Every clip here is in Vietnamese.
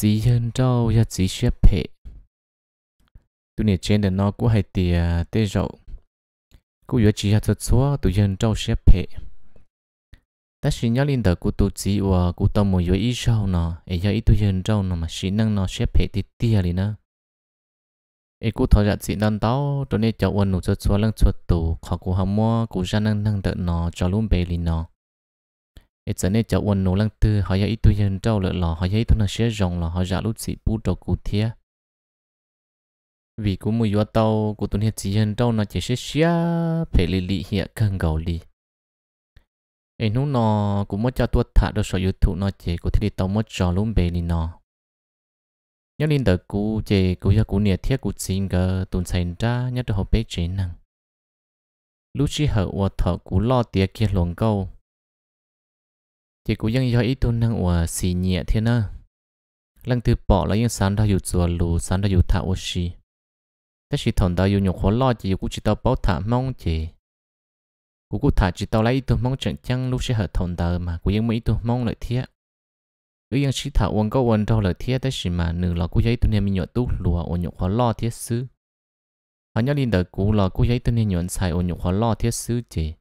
chỉ hơn trâu ya chỉ xếp hệ tu nè trên đền nó cũng hay tìa tê rậu cũng yếu chỉ hạt thật xóa tu hơn trâu xếp hệ ta xin nhớ linh đời của tu chỉ và của tâm một yếu ý sau nó ấy do ý tu hơn trâu nó mà xin năng nó xếp hệ thì tia liền nữa ấy cũng thọ dạ ra chỉ đan tao cho nên cháu uẩn nụ cho xóa lăng xuất tù khó cũng hàm mua cũng ra năng năng đợi nó cho luôn bề liền nó ít giờ này cháu uốn nô lăng tư họ dạy ít tuổi hơn cháu lợn lò họ dạy ít nó sẽ rồng lò họ dạ lúc xị bút đồ cụ thia vì cụ mua gió tàu cụ tuần hiện chỉ hơn trâu nó chỉ sẽ xia phải lì lì hiện cần gầu lì ấy nó nó cụ mất cho tuột thả đồ sở youtube nó chỉ của thì tàu mất trò luôn bề lì nó nhớ linh đợt cụ chỉ cụ giờ cụ nhiệt thiệt cụ xin gờ tuần xảy ra nhớ được học bế chế năng lúc chỉ hở uất thở cụ lo tiếc kia luồng câu thì cũng vẫn cũng ยัง do ít tuần năng của xì nhẹ thế na lần thứ bỏ là những sáng đau dù chùa lù sáng đau dù thả ô xì tất sĩ thằng đau nhục khó lo chỉ cũng chỉ tao bảo thả mong chỉ cũng cũng thả chỉ tao lấy ít tuần mong chẳng chăng lúc sẽ hợp thằng đau mà cũng vẫn mấy tu mong lại thế cứ ยัง sĩ thả uống có uống đâu lại thế tất sĩ mà nửa là cũng giấy tu này mình nhọ tu lùa ôn nhục khó lo thiết xứ họ nhớ linh đời cũ là cũng giấy tu này nhọn sai ôn nhục khó lo thiết xứ chỉ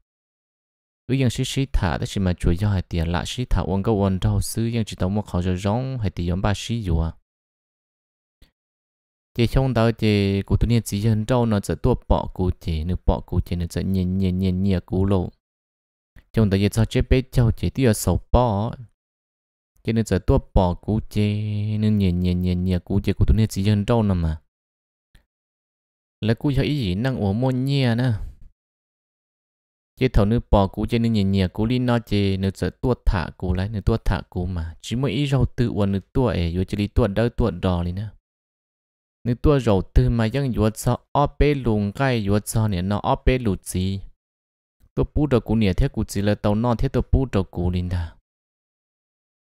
ví dụ sĩ sĩ thả đó chỉ mà chủ yếu hay tiền lại sĩ thả uống câu uống đâu xứ nhưng chỉ tống một khẩu cho rong hay tiền giống ba sĩ dù à chỉ trong đó chỉ cụ tu nhiên chỉ dân trâu nó sẽ tua bỏ cụ chỉ nước bỏ cụ chỉ nó sẽ nhìn nhìn nhìn nhìn cụ lộ trong đó chỉ cho chế bé trâu chỉ tiêu sầu bỏ chỉ nó sẽ tua bỏ cụ chỉ nó nhìn nhìn nhìn nhìn cụ chỉ cụ tu nhiên chỉ dân trâu nó mà là cụ cho ý gì năng uống môn nhia nữa chế thầu nữ bò cú chế nữ nhẹ nhẹ cú li nó chế nữ sợ tua thả cú lại nữ tua thả cú mà chỉ mới ít rau tự và nữ tua ấy vừa chỉ li tua đỡ tua đỏ đi nè nữ tua rau tự mà vẫn vừa sợ ở bê lùng cái vừa sợ nè nó ở bê lụt gì tôi bù đầu cú nè thế cú chỉ là tàu nọ thế tôi bù đầu cú đi đã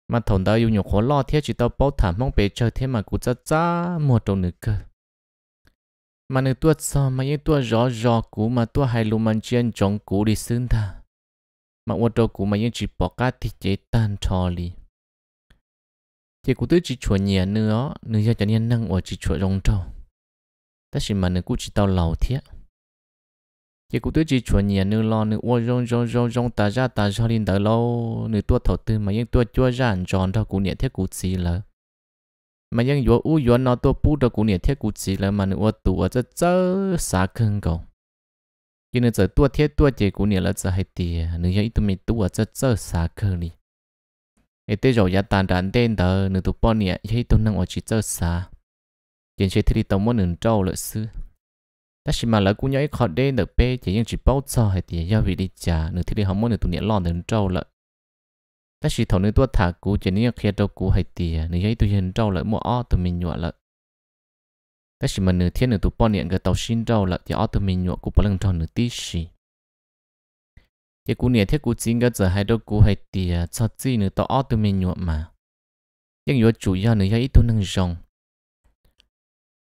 mà thằng đó dùng nhục khó lo thế chỉ tàu bảo thả mong bề chơi thế mà cú cha cha một đầu nữ cơ mà nữ tua so mà như tua rõ rõ cũ mà tua hai lù mà chiên chống cũ đi xứng ta mà ô tô cũ mà như chỉ bỏ cá thịt chế tan trò li chế cũ tứ chỉ chuột nhẹ nữa nữ do cho nên năng ô chỉ chuột rong trâu ta chỉ mà nữ cũ chỉ tao lầu thiệt chế cũ tứ chỉ chuột nhẹ nữa lo nữ ô rong rong rong rong ta ra ta cho đi đỡ lâu nữ tua thầu tư mà như tua chua ra ăn tròn trâu cũ nhẹ thế cũ gì lỡ mà những yếu u yếu nó tôi bù được cũng nhiệt thiết cũng chỉ là mà nữa tụ ở chỗ chỗ xa hơn cầu cho nên giờ tua thiết tua chỉ cũng nhiệt là chỉ hay thì nữa những tụi mình tua chỗ chỗ xa hơn đi ấy tới rồi giá tàn đàn đen đó nữa tụi bọn nhiệt hay tụi năng ở chỉ chỗ xa trên chơi thì tụi mình nửa trâu lợi sư ta chỉ mà là cũng nhảy khó đây được bê chỉ những chỉ bao giờ hay thì do vì đi trả nữa thì họ muốn được tụi nhiệt lo nửa trâu lợi ta chỉ thầu nên tôi thả cú chỉ nên khi đâu cú hay tì nên ấy tôi hiện trâu lại mua o tụi mình nhọ lại ta chỉ mà nửa thiên nửa tôi bọn niệm cái tàu xin trâu lại thì o tôi mình nhọ cú bỏ lưng tròn nửa tí xì thì cú niệm thiết cú chính cái giờ hay đâu cú hay tì cho chi nửa tàu o tôi mình nhọ mà nhưng yếu chủ yếu nửa ấy tôi nâng rồng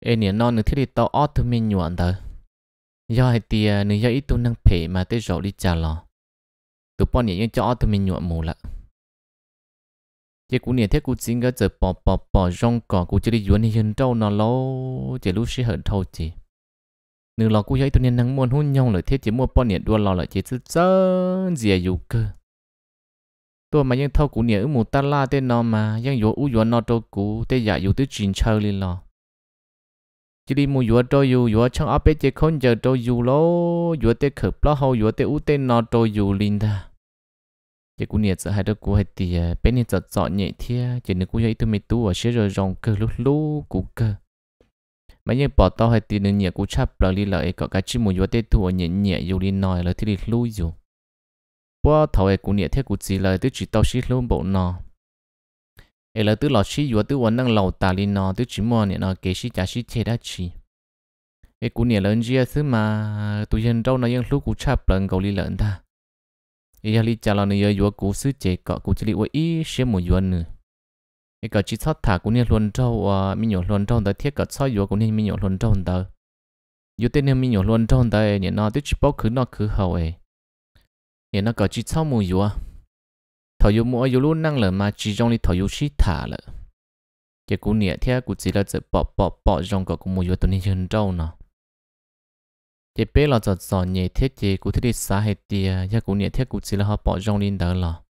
ê niệm non nửa thiết đi tàu o tôi mình nhọ đó do hay tì nửa ấy tôi nâng phê mà tới rổ đi trả lò tôi bọn niệm cho o tôi mình nhọ mù lại chỉ cũng niệm thế cũng xin cái giờ bỏ bỏ bỏ rong cỏ cũng chỉ đi yuan hiện trâu nó lâu chỉ lúc sẽ hận thâu chỉ nửa lò cũng thấy tôi nên nắng muôn hôn nhong lợi thế chỉ mua bao niệm đua lò lợi chỉ rất rất dễ dụ cơ tôi mà những thâu cũng niệm một ta la tên nó mà những vô u yuan nó trâu cũ tên giả dụ dạ tới chuyện chơi liền lò chỉ đi mua yuan trâu yu yuan chẳng áp bếp chỉ không giờ trâu yu lô yuan tên khử lo hậu yuan tên u tên nó trâu yu liền ta chỉ cũng nhiệt sợ hai đứa của hai thì bên nhiệt sợ chọn nhẹ thia chỉ nên cũng vậy tôi mới tu ở sẽ rồi rong cơ lúc lú cũng cơ mấy nhân bỏ tao hai thì nên nhẹ cũng chắp lời đi lại có cái chỉ muốn vô tết tu ở nhẹ nhẹ dù đi nói là thì đi lui dù qua thầu ấy cũng nhẹ thế cũng chỉ lời tôi chỉ tao xí luôn bộ nó ấy là tôi lo xí vô tôi vẫn đang lầu tà đi nó tôi chỉ muốn nhẹ nó kế xí trả xí chế đã chỉ ấy cũng nhẹ lớn gì thứ mà tôi dân đâu nó dân lúc cũng chắp lần cầu đi lợn ta giờ đi chả là người vừa cố sư chế cọ cố chỉ đi với ý xem một vừa nữa cái cọ chỉ thoát thả cũng nên luôn trâu mình nhổ luôn trâu tới thiết cọ soi vừa cũng nên mình nhổ luôn trâu tới dù tên nên mình nhổ luôn trâu tới nhện nó tích bao khứ nó khứ hậu ấy nhện nó cọ chỉ sau một vừa thọ dù mua luôn năng lượng mà chỉ trong đi thọ dù chỉ thả lợ cái cú nhẹ thế cú chỉ là chỉ bỏ bỏ bỏ trong cọ cũng một vừa tụi nên chân trâu nó chế bé là giọt giọt nhẹ thiết chế cụ thiết xa hệ tia ya cũng nhẹ thiết cụ chỉ là họ bỏ rong lên đó là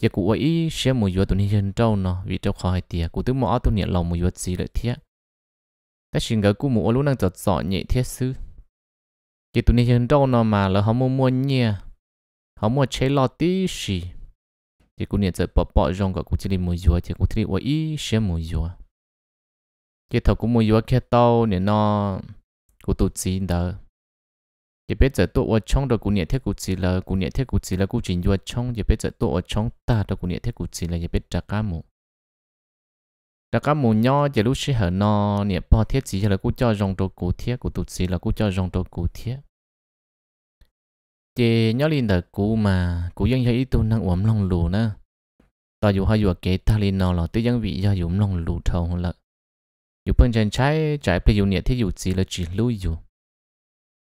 chế cụ ấy sẽ một yếu tố nhân trâu nó vì trâu khó hệ tia cũng tướng mỏ tụi nhẹ lòng một yếu gì lợi thiết ta xin gỡ cũng mũ lúc năng giọt giọt nhẹ thiết sư chế tụi nhân trâu nó mà là họ mua mua nhẹ họ mua chế lo tí gì, chế cũng nhẹ giọt bỏ bỏ rong gọi cũng chỉ là một yếu chế cũng thiết ấy sẽ một yếu chế thầu cũng một yếu kia tao nè nó cụ tổ chí đó giờ biết giờ tôi ở trong đó cụ niệm thế cụ chỉ là cụ niệm thế cụ chỉ là cụ trình vào trong giờ biết giờ tôi ở trong ta đó cụ niệm thế cụ chỉ là giờ biết trả cá mù đã cá mù nho giờ lúc sinh hở nó niệm bỏ thiết chỉ là cụ cho rong đồ cụ thiết cụ tổ chỉ là cụ cho rong đồ cụ thiết giờ nhớ lên đời cụ mà cụ vẫn thấy tôi năng uống lòng lù nữa ta dù hay vừa kế ta lên nó là tôi vẫn bị do dùng lòng lù thầu là อยู่เพิ่งจะใช้จ่ายไปอยู่เนี่ยที่อยู่จีละจีลุยอยู่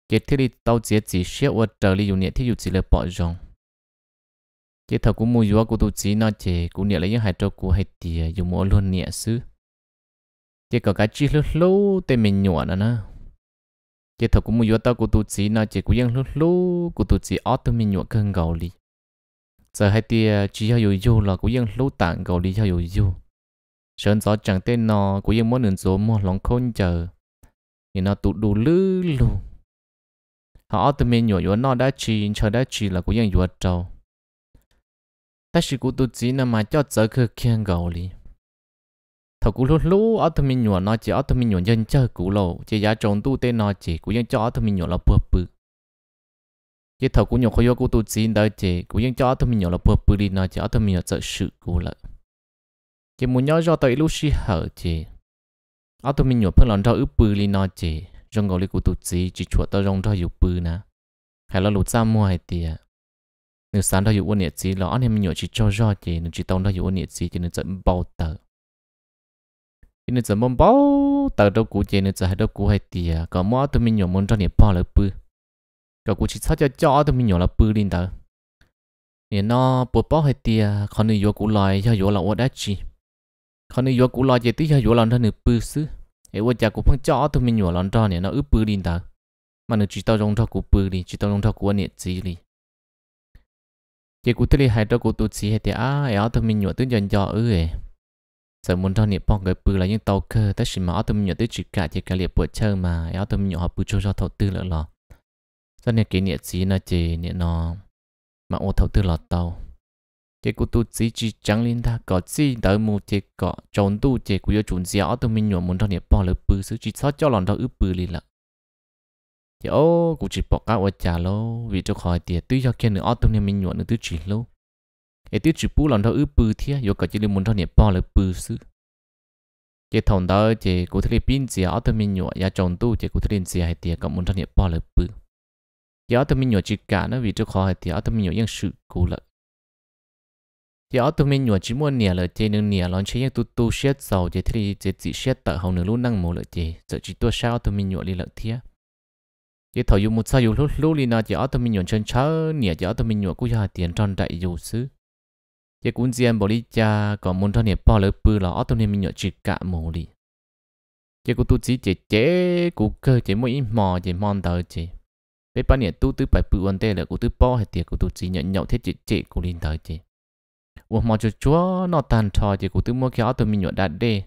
เจที่ลีเต้าเจียจีเชี่ยวว่าเจอลีอยู่เนี่ยที่อยู่จีละปอจงเจถ้ากูมูอยู่ว่ากูตัวจีนอเจกูเนี่ยเลยยังหายตัวกูให้เตียอยู่มัวลุนเนี่ยซื้อเจก็กะจีลุลุเต็มหนวดนะนะเจถ้ากูมูอยู่ว่าเต้ากูตัวจีนอเจกูยังลุลุกูตัวจีอ้อตัวมีหนวดเกินเกาหลี giờ hai tia chỉ cho yêu yêu là cũng yên lũ tạng cầu đi cho yêu yêu sơn gió chẳng tên nó của yên muốn nền số một lòng khôn chờ thì nó tụ đủ lư lù họ tự mình nhổ nhổ nó đã chỉ chờ đã chỉ là của yên nhổ trâu ta chỉ của tụt chỉ là mà cho giờ cơ kiên gầu li thầu cú lút lú ở thằng mình nhổ nó chỉ ở thằng mình nhổ dân chơi cú lâu chỉ giá trồng tu tên nó chỉ cú dân cho ở thằng mình nhổ là bự bự chỉ thầu cú nhổ khôi vô cú tu chỉ đã chỉ cú dân cho ở thằng mình nhổ là bự bự đi nó chỉ ở thằng mình nhổ sợ sự cú lợi chỉ muốn nhớ cho tới lúc xí hở chỉ ở tụi mình nhổ phân lần cho ướp bự li nó chỉ trong gò li của tụt gì chỉ chuột tao trong cho ướp bự nè hay là lụt ra mua hay tiệt nếu sáng đó ướp nhiệt gì là anh em mình nhổ chỉ cho cho chỉ nếu chỉ tông đó ướp nhiệt gì chỉ nếu dẫn bao tờ chỉ nếu dẫn bao tờ đâu cụ chỉ nếu dẫn đâu cụ hay tiệt còn mua tụi mình nhổ muốn cho nhiệt bao là bự còn cụ chỉ sao cho cho tụi mình nhổ là bự lên tờ nên nó bột bao hay tiệt còn nếu ướp cụ lại cho ướp là ướp đã chi còn nếu cũ lo gì tí cho vừa lần thân được bự xứ ấy vợ chồng của phong chó tụi mình vừa lần cho nè nó ướp bự đi ta mà nó chỉ tao rong cho của bự đi chỉ tao rong cho của nhiệt gì đi chỉ của tôi hai cho của tụi chị hết thì à ấy tụi mình vừa tới dần dò ư ấy sợ muốn cho nhiệt phong cái bự là những tàu cơ tất nhiên mà tụi mình vừa tới chỉ cả chỉ cả liệp bữa chơi mà ấy tụi mình vừa bự cho cho thầu tư lỡ lò cho nên cái nhiệt gì nó chỉ nhiệt nó mà ô thầu tư lọt tàu chỉ cụ tu chỉ chỉ chẳng linh ta có chỉ đỡ mù chỉ có trốn tu chỉ cụ yêu chuẩn gì ở tụi mình nhỏ muốn thằng niệm bỏ lỡ bự sự chỉ sót cho lòng đó ước bự lì lợ chỉ ô cụ chỉ bỏ cả vật trả lô vì cho khỏi tiền tu cho kia nữa ở niệm mình nhỏ nữa tu chỉ lô ấy tu chỉ bù lòng đó ước bự thia yêu cả chỉ liên muốn thằng niệm bỏ lỡ bự sự chỉ thằng đó chỉ cụ thấy pin gì ở tụi mình nhỏ ya dạ trốn tu chỉ cụ linh gì hay tiền còn muốn thằng nhẹ bỏ lỡ bự giờ tụi mình nhỏ chỉ cả nữa vì cho khỏi tiền ở tụi mình nhỏ yên sự cụ lợ giờ tụi mình nhua chỉ muốn nè là chơi nương nè lon chơi những tụ tụ xét sầu chơi thì chơi chỉ xét tờ hầu nửa lúc năng mồ lợi chơi giờ chỉ tua sao tụi mình nhua đi lợi thiệt giờ thầu dùng một sao dùng lúc lúc đi nào giờ tụi mình nhua chân chớ nè giờ tụi mình nhua cũng giờ tiền tròn đại dù xứ giờ cũng riêng bỏ đi cha còn muốn thằng nè bỏ lỡ bự là ở tụi mình nhua chỉ cả mồ đi giờ cũng tụ chỉ chơi chế cũng cơ chơi mỗi mò chơi mòn tờ chơi bé ba nè tụ tứ phải bự vấn đề là cũng tứ bỏ hết tiền cũng tụ chỉ nhận nhậu thế chơi chế cũng lên tờ chơi 我毛就捉那蛋炒的，古都摸起阿都米鸟蛋的。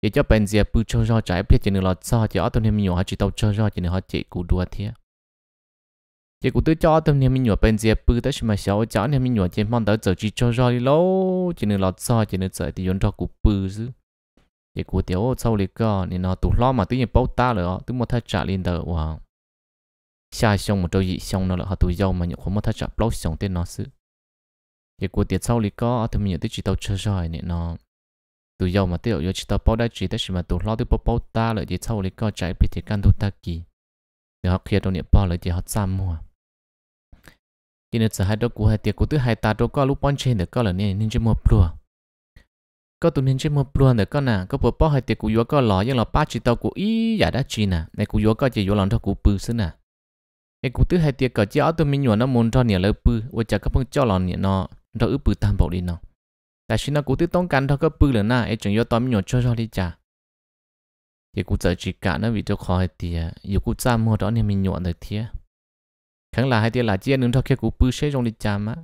也叫本子不抽肉 trái biết chỉ nữa là sao chỉ ở tuần này họ chỉ tàu chơi rồi chỉ nữa họ chỉ cú đua thế chỉ cú tự cho tuần này mình bên giờ bự tới mà sáu cháu này mình chỉ mong tới giờ chỉ chơi rồi đi lâu chỉ nữa là sao chỉ thì dùng cho cú bự chứ chỉ cú tiểu sau này cơ nên nó tụ lo mà tự nhiên bao ta rồi tự một thay trả lên đầu wow xa xong một trâu dị xong nó là họ tụ dâu mà những không một thay trả bao xong tên nó xứ giờ cuộc tiệc sau lịch có à, thì mình tới chỉ tàu chơi rồi nè nó từ giàu mà tiêu giờ chỉ tàu bao đại chỉ tới mà tụi lo tiêu bao bao ta lợi chỉ sau lịch có chạy bị thì căn thu ta kỳ giờ học kia đâu nè bao lại chỉ học sam mua khi nữa hai đó của hai tiệc của thứ hai ta đó có lúc bón trên được có là nên nên chơi mua plua có tụi nên chơi mua plua được có nè có bộ bao hai tiệc của yếu có lò nhưng là ba chỉ tàu của ý giả đã chi nè này của yếu có chỉ yếu lòng thôi của bự xí nè cái cụ thứ hai tiệc có chỉ ở tụi mình nhỏ nó môn cho nè lỡ bự và chả có phong cho lòng nè nó đó ư bự tam bộ đi nó tại sao nó cũng tự tông cắn đó có bự lần na ấy chẳng do tóm nhỏ cho cho đi chả thì cũng giờ chỉ cả nó vì cho khỏi thì dù cũng ra mua đó nên mình nhọn được thế khẳng là hai tia là chia nướng thôi kia cũng bự sẽ trong đi chả mà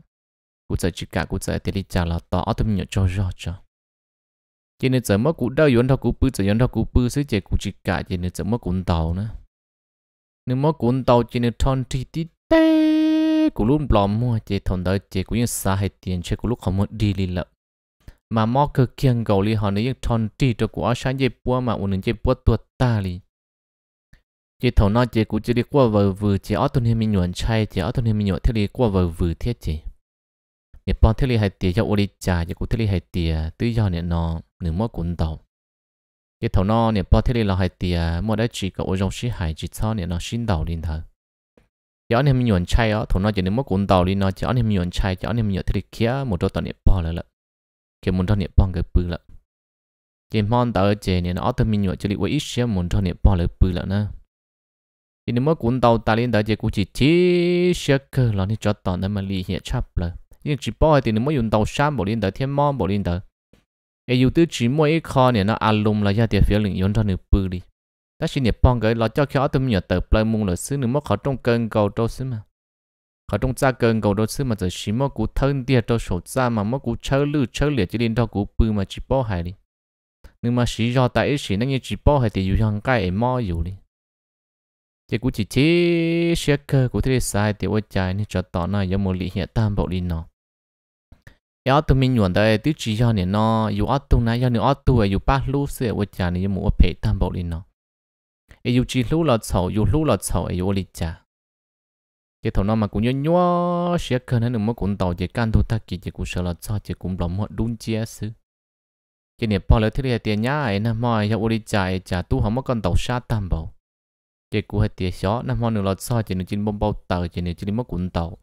cũng giờ chỉ cả cũng giờ thì đi chả là tỏ tôm nhỏ cho cho cho chỉ nên giờ mất cũng đau yến thôi cũng bự giờ yến thôi cũng bự sẽ chỉ cũng chỉ cả chỉ nên giờ mất cũng tàu nữa nếu mất cũng tàu chỉ nên thon thì tí tê của lúc bỏ mua chỉ thằng đó chỉ cũng như xa hay tiền chơi của lúc không muốn đi đi lợ mà mò cơ kiêng gầu li họ nói những thon ti cho của sáng dây búa mà uống những dây búa tuột ta li chỉ thằng nó chỉ cũng chỉ đi qua vờ vừa chỉ áo tuần mình nhuận chay chỉ áo tuần mình nhuận thế đi qua vờ vừa thiết chỉ nè bọn thế li hay tiền cho ô đi trả cho cũng thế li hay tiền tự do nè nó nửa mò cuốn tàu chỉ thằng nó nè bọn thế li là hay tiền mò đã chỉ có ô dòng sĩ hải chỉ sao nè nó xin đầu lên thôi giờ anh em nhuận chay á thằng nói cho nên mất cuốn tàu đi nói giờ anh em nhuận chay giờ anh em nhuận thì kia một đôi tuần nẹp bò là lợ cái một đôi nẹp bò cái bự lợ chỉ mong tao chỉ nên ở thêm mình nhuận chỉ với ít xíu một đôi nẹp bò là bự lợ nữa chỉ nên mất cuốn tàu ta lên tao chỉ cũng chỉ chỉ xíu cơ là nên cho tao nó mà lì hiện chắp lợ nhưng chỉ bò thì nên mất dùng tàu sáng bộ lên tao thêm món bộ lên tao ai yêu tư chỉ mỗi cái kho này nó alum là gia tiền phía lĩnh yến cho nửa bự đi ta xin nhập phong gửi lo cho khi ở tôi nhờ tờ play mung là xứ nữa mất khỏi trong cơn cầu đâu xứ mà khỏi trong cha cơn cầu đâu xứ mà giờ xí mất cú thân tia cho sổ cha mà mất cú chớ lư chớ liệt chỉ liên đâu cú bự mà chỉ bỏ hại đi nhưng mà xí do tại xí nó như chỉ bỏ hại thì dù hàng cái em mò dù đi chỉ cú chỉ chế xe cơ cú thế sai thì ôi trái nên cho tỏ này giống một lý hiện tam bộ đi nó ở tụi mình nhuận đây tứ chỉ cho nên nó dù ở tụi này cho nên ở tụi ở dù ba lú sẽ ôi trái nên giống một phê tam bộ đi nó ai yêu chỉ lú lọt sầu yêu lú lọt sầu ai yêu lịch chả cái thằng nào mà cũng nhớ nhớ sẽ cần hơn một cuốn tàu chỉ can thu ta kỳ chỉ cũng sợ là sao chỉ cũng lòng mọi đun chia sự cái này bao lời thứ này tiền nhá ấy nè mọi yêu chả chạy trả tu không có con tàu sát tam bảo cái cũng hay tiền xó nè mọi nửa lọt sao chỉ nửa chín bông bao tàu chỉ nửa chín mất cuốn tàu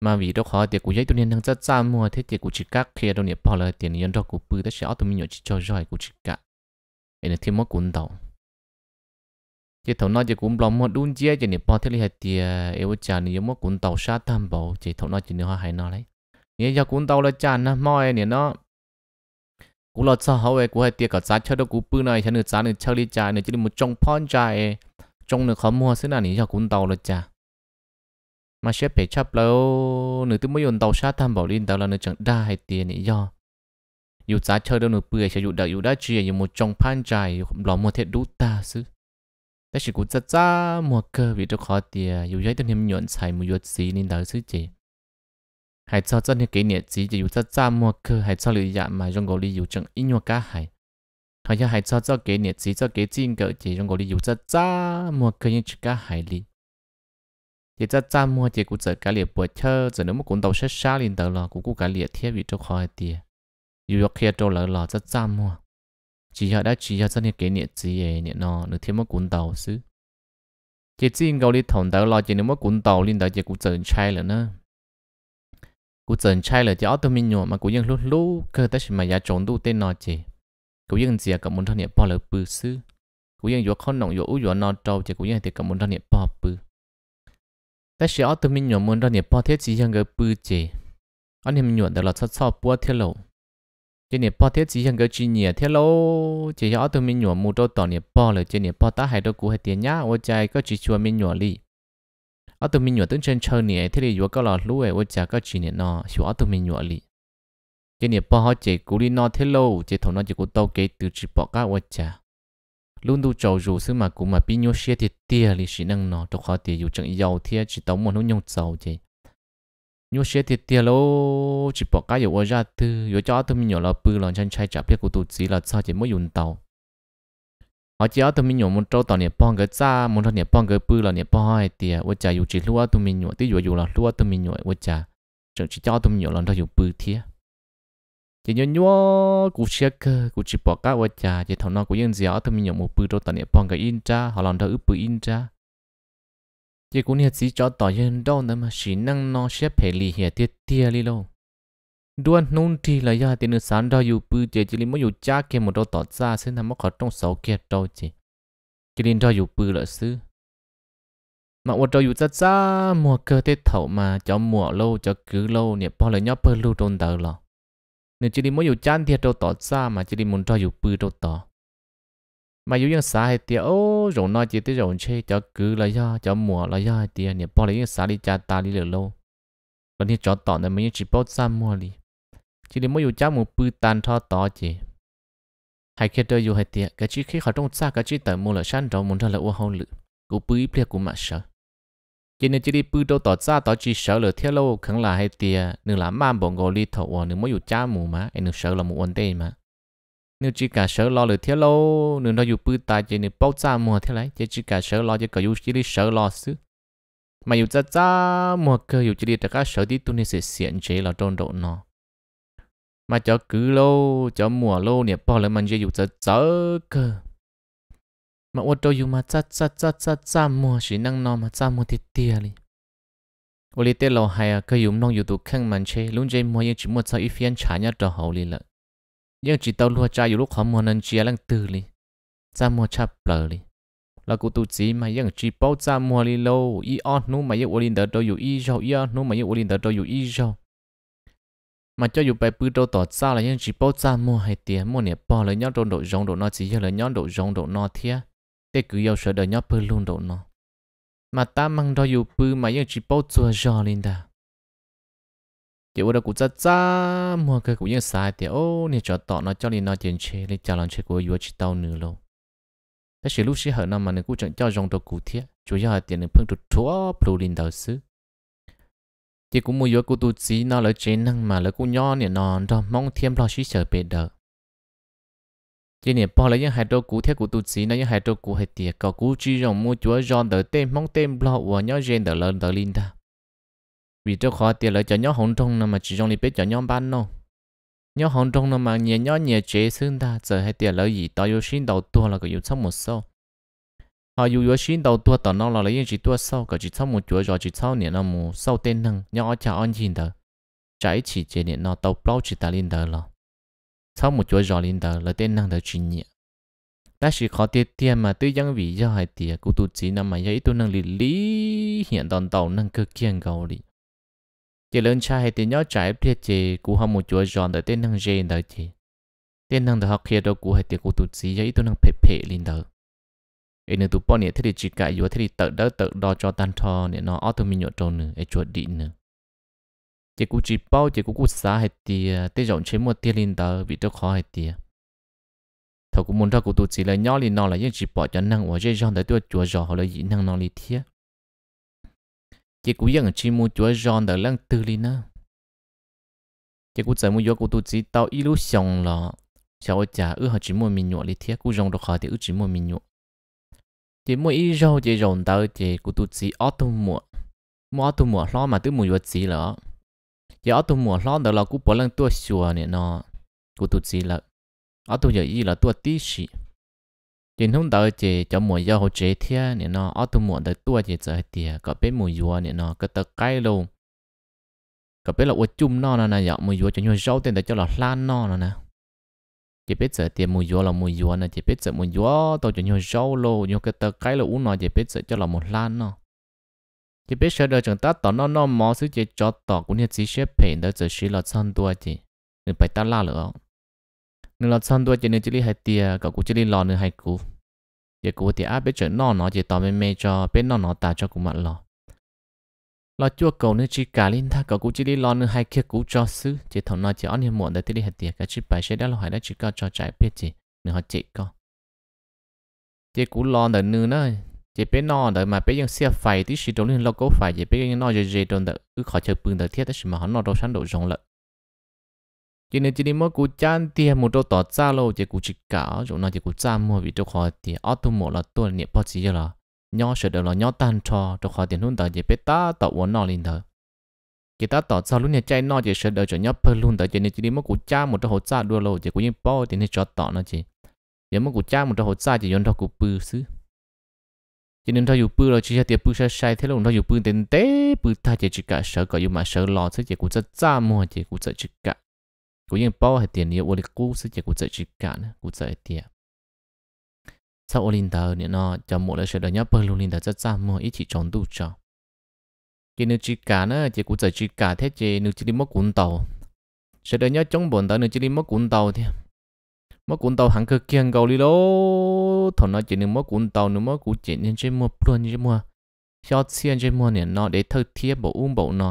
mà vì đó khó thì cũng giấy tu nên đang rất xa mua thế thì cũng chỉ các khi đâu nè bao lời tiền nhân đó cũng bự tất sẽ ở tụi mình nhỏ chỉ cho giỏi cũng chỉ cả nên là thêm mất cuốn tàu chỉ thấu nói chỉ cũng lòng một đun chia chỉ nè bỏ thế này thì yêu cha nè yêu mất cũng tàu sát tam bảo chỉ thấu nói chỉ nè hoa hay nó đấy nè giờ cũng tàu là cha nè mọi nè nó cũng là sao hậu ấy cũng hay tiệt cả sát chơi đâu cũng bự này chẳng được giá được chơi đi cha nè chỉ một trong phong cha ấy trong được khó mua xí nào nè giờ cũng tàu là cha mà sẽ phải chấp lâu nửa thứ mới dùng tàu sát tam bảo lên tàu là nửa chẳng đa hay tiền nè do dù giá chơi đâu nửa bự sẽ dụ đại dụ đã chia một trong phong cha ấy lòng một thế đủ ta xứ แต่สิกูจะจ้ามัวเกอวิจะขอเตียอยู่ย้ายตัวเนี่ยมันหย่อนใส่มือหยดสีนี่ดาวซื้อจีหายเจ้าเจ้าเนี่ยเกี่ยเนี่ยจีจะอยู่จะจ้ามัวเกอหายเจ้าหรือยามาจงกอลีอยู่จังอินโยก้าหายเขาจะหายเจ้าเจ้าเกี่ยเนี่ยจีเจ้าเกี่ยจีนเกิดจีจงกอลีอยู่จะจ้ามัวเกอยังจิก้าหายลีจีจะจ้ามัวจีกูจะกะเหลี่ยปวดเชอจะนึกว่ากูเตาเช้าลินเตอร์หรอกูกูกะเหลี่ยเทียบวิจะขอเตียอยู่ยกเคลียโจเหล่อจะจ้ามัว chỉ họ đã chỉ họ dân cái niệm gì ấy nhiệt nó nữa thêm một cuốn tàu xứ chỉ riêng gấu đi thòng tàu lo chỉ nếu một cuốn tàu lên tàu chỉ cũng trần chay là nữa cũng trần chay là chỉ ở tôi mình nhọ mà cũng ยัง lúc lúc cơ tới mà giá trốn đủ tên nó chỉ cũng ยัง gì cả muốn thân nhiệt bỏ lỡ bự xứ cũng ยัง vô con nòng vô u vô nó trâu chỉ cũng ยัง thì cả muốn thằng nhiệt bự ta sẽ ở tôi mình nhọ muốn thằng nhiệt bao thế chỉ ยัง cái bự chỉ anh em nhọ đó là sao sao bao thế lâu chỉ nè bỏ thiết chỉ hàng cái chuyện nhẹ thế lâu chỉ cho tụi mình nhỏ mua đồ tỏ nè bỏ rồi, chỉ nè bỏ ta hay đồ cũ hay tiền nhá ô chạy có chỉ chua mình nhỏ đi, ở tụi mình nhỏ tính chân chơi nè thế thì vừa có lò lúa ô chạy có chỉ nè nó chú ở tụi mình nhỏ li chỉ nè bỏ họ chỉ cũ đi nó thế lâu chỉ thằng nó chỉ cũ tao kế từ chỉ bỏ cả ô chạy luôn đủ cháu dù xứ mà cũng mà pin nhô xe thì tia li xí năng nó đâu khó tiền dù chẳng giàu thế chỉ tao muốn nút nhông giàu chứ nhiều xe thiệt tiền lô chỉ bỏ cái yếu ra từ yếu cho tôi mình nhỏ là bự lòng chân chạy chạp biết của tụi chỉ là sao chỉ mới dùng tàu họ chỉ tôi mình nhỏ muốn trâu tàu nhiệt bong cái cha muốn thằng nhiệt bong cái bự là nhiệt bong hai tiền ôi cha yếu chỉ lúa tôi mình nhỏ tí yếu yếu là lúa tôi mình nhỏ ôi cha chẳng chỉ cho tôi mình nhỏ là thằng yếu bự thiệt chỉ nhớ nhớ cú xe cơ cụ chỉ bỏ cái ôi cha chỉ thằng nào cũng yên gì đó tôi mình nhỏ muốn bự trâu tàu nhiệt bong cái in cha họ làm thằng ướp bự in cha จ้ากูเนี่ยสีจอต่อยันดอนะมาชีนั่งนอเชเพลีเฮียเตี้ยเตี้ยลีโลด้วนนู้นทีลายาเินสันดอยู่ปืเจจิลิมอยู่จ้าเกมดอต่อจ้าเส้นทางมขอต้องเสาเกียรตโตจิจิลินดอยู่ปืละซื้อมาวดอยู่จ้าจ้าหมวกเกอเตเถามาจอมหมวกโลจะกือโลเนี่ยพอเลยยอบเพิ่ลูตรงเดอร์หอเนี่ยจิริมอยู่จ้าเที้ยโตต่อจ้ามาจิริมุนดอยู่ปืโตต่อ mà dù yên xả hay tiệt ô rồi nói chỉ tới rồi chơi cho cứ là do cho mùa là do hay tiệt nè bỏ lại yên xả đi cha ta đi lừa lâu lần này cho tỏ này mấy chỉ bớt xa mua đi chỉ để mỗi dù cha một bự tan thọ tỏ chỉ hay khi tôi dù hay tiệt cái chỉ khi họ trong xa cái chỉ tại mua là săn trong muốn thằng là ô hậu lự cú bự ít plia cú mà sợ chỉ nên chỉ đi bự đâu tỏ xa tỏ chỉ sợ là theo lâu khẳng là hay tiệt nửa là mang bọn gọi li thọ nửa mỗi dù cha mù mà anh nửa sợ là một vấn đề mà nếu chỉ cả sợ lo được thế lâu nếu nó dù bự tài chỉ nếu bao giá mua thế này chỉ chỉ cả sợ lo chỉ có dù chỉ đi sợ lo xứ mà dù giá giá mua cơ dù chỉ đi tất cả sợ đi tu nên sẽ xiên chế là trôn độ nó mà cho cứ lâu cho mùa lâu nè bao lần mình chỉ dù giá giá cơ mà ô tô dù mà giá giá giá giá giá mua chỉ năng nó mà giá mua thì tiền đi ô lý tê hay à cơ dùng nông dù tu khăn mình chế luôn chế mua chỉ mua cho ít phiên nhát cho hậu lý lợi nhưng chỉ tàu lúa cha dù lúc khó mua nên chia lăng tư li cha mua cha bờ li là cụ tụ chỉ mà nhưng chỉ bao cha mua li lâu y on nu mà nhưng ổn đỡ đâu dù y sau y on nu mà nhưng ổn đỡ đâu dù y sau, mà cho dù bài bự đâu tỏ xa là nhưng chỉ bao cha mua hay tiền mua nè bỏ lấy nhau đồ độ rong độ nó chỉ cho lấy nhau đồ rong độ nó thia thế cứ yêu sợ đời nhau bự luôn độ nó mà ta mang đâu dù bự mà nhưng chỉ bao chua rồi linh đà thì ở đó cũng rất ra mà cái cũng như sai thì ô nè cho tọ nó cho nên nó tiền chế nên trả lòng chế của vua chỉ tao nữa luôn thế sự lúc xí hở nó mà nó cũng chẳng cho dòng đồ cụ thiết chủ yếu là tiền nó phân tụt thua plu linh đầu sư thì cũng mua vua cụ tụt gì nó lấy chế năng mà lấy cũng nhỏ nên nó đó mong thêm lo xí sợ bề đỡ chỉ nè bỏ lấy những hai đồ cụ thiết cụ tụt gì nó những hai đồ cụ hết tiền có cụ chỉ dùng mua chúa dòng đỡ tên mong tên lo và nhỏ gen đỡ lớn đỡ linh ta vì cho khó tiền lợi cho nhóm hồng trong nằm mà chỉ trong đi biết cho nhóm ban đâu nhóm hồng trong nằm mà nhẹ nhó nhẹ chế xương ta giờ hay tiền lợi gì tao yêu xin đầu tua là có yêu xong một sau họ yêu yêu xin đầu tua tao nó là lấy chỉ tua sau có chỉ xong một chuỗi rồi chỉ sau nè nó một sau tên năng nhỏ cha anh nhìn đó trái chỉ chế nè nó tao bao chỉ ta linh đó là sau một chuỗi rồi linh đó là tên năng đó chỉ nhẹ ta chỉ khó tiền tiền mà tư dân vì do hai tiền của tụi chỉ nằm mà giấy tôi năng lý lý hiện toàn tàu năng cơ kiên cầu đi chỉ lớn cha hay tiền nhỏ trái biết chỉ cú họ một chúa giòn đợi tên năng dê đợi chỉ tên năng đợi học kia đâu cú hay tiền cú tụt gì vậy tôi năng phê phê lên đợi ấy nữa tụi bọn này thì chỉ cả yếu thì tự đỡ tự đo cho tan thò nên nó auto mình nhọt trâu nữa ấy chuột định nữa chỉ cú chỉ bao chỉ cú cú xá hay tiền à, tên rộng chế một tiền lên đợi vì tôi khó hay tiền thầu cũng muốn thầu cú tụt gì là nhỏ lên nó là những chỉ bỏ cho năng và dê giòn đợi tôi chúa giòn họ là gì năng nó lên thiệt chỉ cú yang chỉ mua chúa John đã lăng tư li nữa chỉ cú chỉ mua chúa cú tu chỉ tao ít lúc xong là sau trả ư họ chỉ mua mình nhọ li thiết cú giòn được khó thì ư chỉ mua mình nhọ chỉ mua ít rau chỉ giòn tao chỉ cú tu chỉ ở tu mua mua tu mua lo mà tự mua chúa chỉ là chỉ ở tu mua lo đỡ là cú bỏ lăng tua xua nè nó cú tu chỉ là ở tu giờ ít là tua tí xì chỉ hôm đó chỉ cho mùa gió hồ chế thia nè nó ở tu mùa tới tua chỉ giờ tiề ờ, có biết mùa gió nè nó có tờ cái luôn có biết là uất chung nó nè nè mùa gió cho nhiều rau tiền để cho là lan nó nè chỉ biết giờ tiền mùa gió là mùa gió nè chỉ biết giờ mùa gió tao cho nhiều rau luôn nhưng cái tờ cái là uống nó chỉ biết giờ cho là một lan nó chỉ biết sợ đợi chúng ta tỏ nó nó mò sự chỉ cho tỏ cũng như chỉ xếp phèn đó giờ xí là chăn tua chỉ người phải ta la nữa nên là sang đuôi chỉ nên chỉ li hai tia cả cũng chỉ li lò nữa hai cụ giờ cụ thì áp biết chuyện nọ nó chỉ tỏ bên mê cho biết nọ nó ta cho cụ mặn lò lò chua cầu nữa chỉ cả linh tha cả cũng chỉ li lò nữa hai kia cụ cho xứ chỉ thầu nó chỉ ăn hiểm muộn để chỉ li hai tia cả chỉ bài sẽ đã lo hai đã chỉ có cho trái biết gì nữa họ chỉ có chỉ cụ lò nữa nữa nơi chỉ bên nọ đợi mà biết bên ยัง xe phải tí xí trốn lên lo cố phải chỉ bên nọ giờ giờ trốn đợi cứ khỏi chơi bưng đợi thiết đấy mà hắn nọ đâu sẵn độ rộng lợi cho nên chỉ đi mua cú chăn thì một đôi tỏ ra lâu chỉ cú chỉ cả chỗ nó chỉ cú chăn mua vì cho khỏi thì auto một là tôi niệm bao giờ là nhỏ sợ đó là nhỏ tan cho chỗ khó tiền luôn tới chỉ biết ta tạo uốn nọ lên thôi cái ta tỏ ra luôn nhà chạy nọ chỉ sợ được cho nhỏ phơi luôn tới cho nên chỉ đi mua cú chăn một đôi hồ trợ đua lâu chỉ cú yên bao thì nên cho tỏ nó chỉ giờ mua cú chăn một đôi hồ trợ chỉ dùng cho cú bự xứ cho nên thao dù bự rồi chỉ là tiền bự sai sai thế luôn thao dù bự tiền tế bự ta chỉ chỉ cả sợ có dù mà sợ lo thế chỉ cú rất cha mua chỉ cú rất chỉ cả cũng hết tiền tiền nhiều sau ô linh tờ เนี่ย nó cho một là sẽ được nhớ bơi luôn linh tờ rất xa mơ ít chỉ chọn đủ cho chỉ nếu chỉ cả nữa chỉ cũng chỉ chỉ cả thế chỉ nếu chỉ đi mất cuốn tàu sẽ được nhớ chống bọn tàu nếu chỉ đi mất cuốn tàu thì mất cuốn tàu hẳn cực kiêng cầu đi lô thằng nó chỉ nếu mất cuốn tàu nếu mất cuốn chỉ nên chỉ mua luôn chỉ mua cho xiên chỉ mua เนี่ย nó để thơ thiết bộ uống bộ nó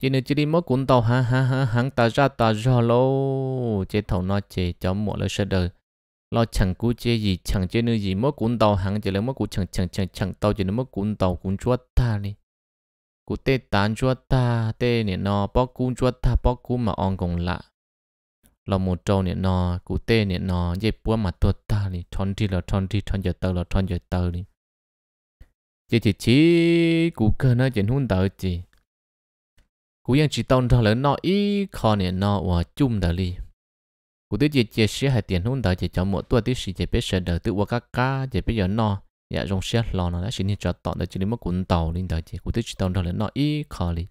chỉ nên chỉ đi mất cuốn tàu ha ha ha hắn ta ra ta ra lô chế thầu nó chế cho một lời sẽ đờ lo chẳng cú chế gì chẳng chế nữa gì mất cuốn tàu hắn chỉ lấy mất cú chẳng chẳng chẳng chẳng tàu chỉ lấy mất cuốn tàu cuốn chúa ta đi cú tê tán chúa ta tê nè nó bó cuốn chúa ta bó cuốn mà on còn lạ lo một trâu nè nó cú tê nè nó dây búa mà tuột ta đi thon thì là thon thì thon giờ tờ là thon giờ tờ đi chỉ chỉ chỉ cú cơ nó chỉ hôn tờ chỉ cú yên chỉ tông thằng lớn nó ý khó nè nó và chung đời li cú tới chỉ chia sẻ hai tiền hôn đời chỉ cho một tuổi tới chỉ chỉ biết sẻ đời tự qua các cá chỉ biết giờ nó dạ rong sẻ lo nó đã chỉ nên cho tọt đời chỉ đi mất cuốn tàu lên đời chỉ cú tới chỉ tông thằng lớn nó ý khó li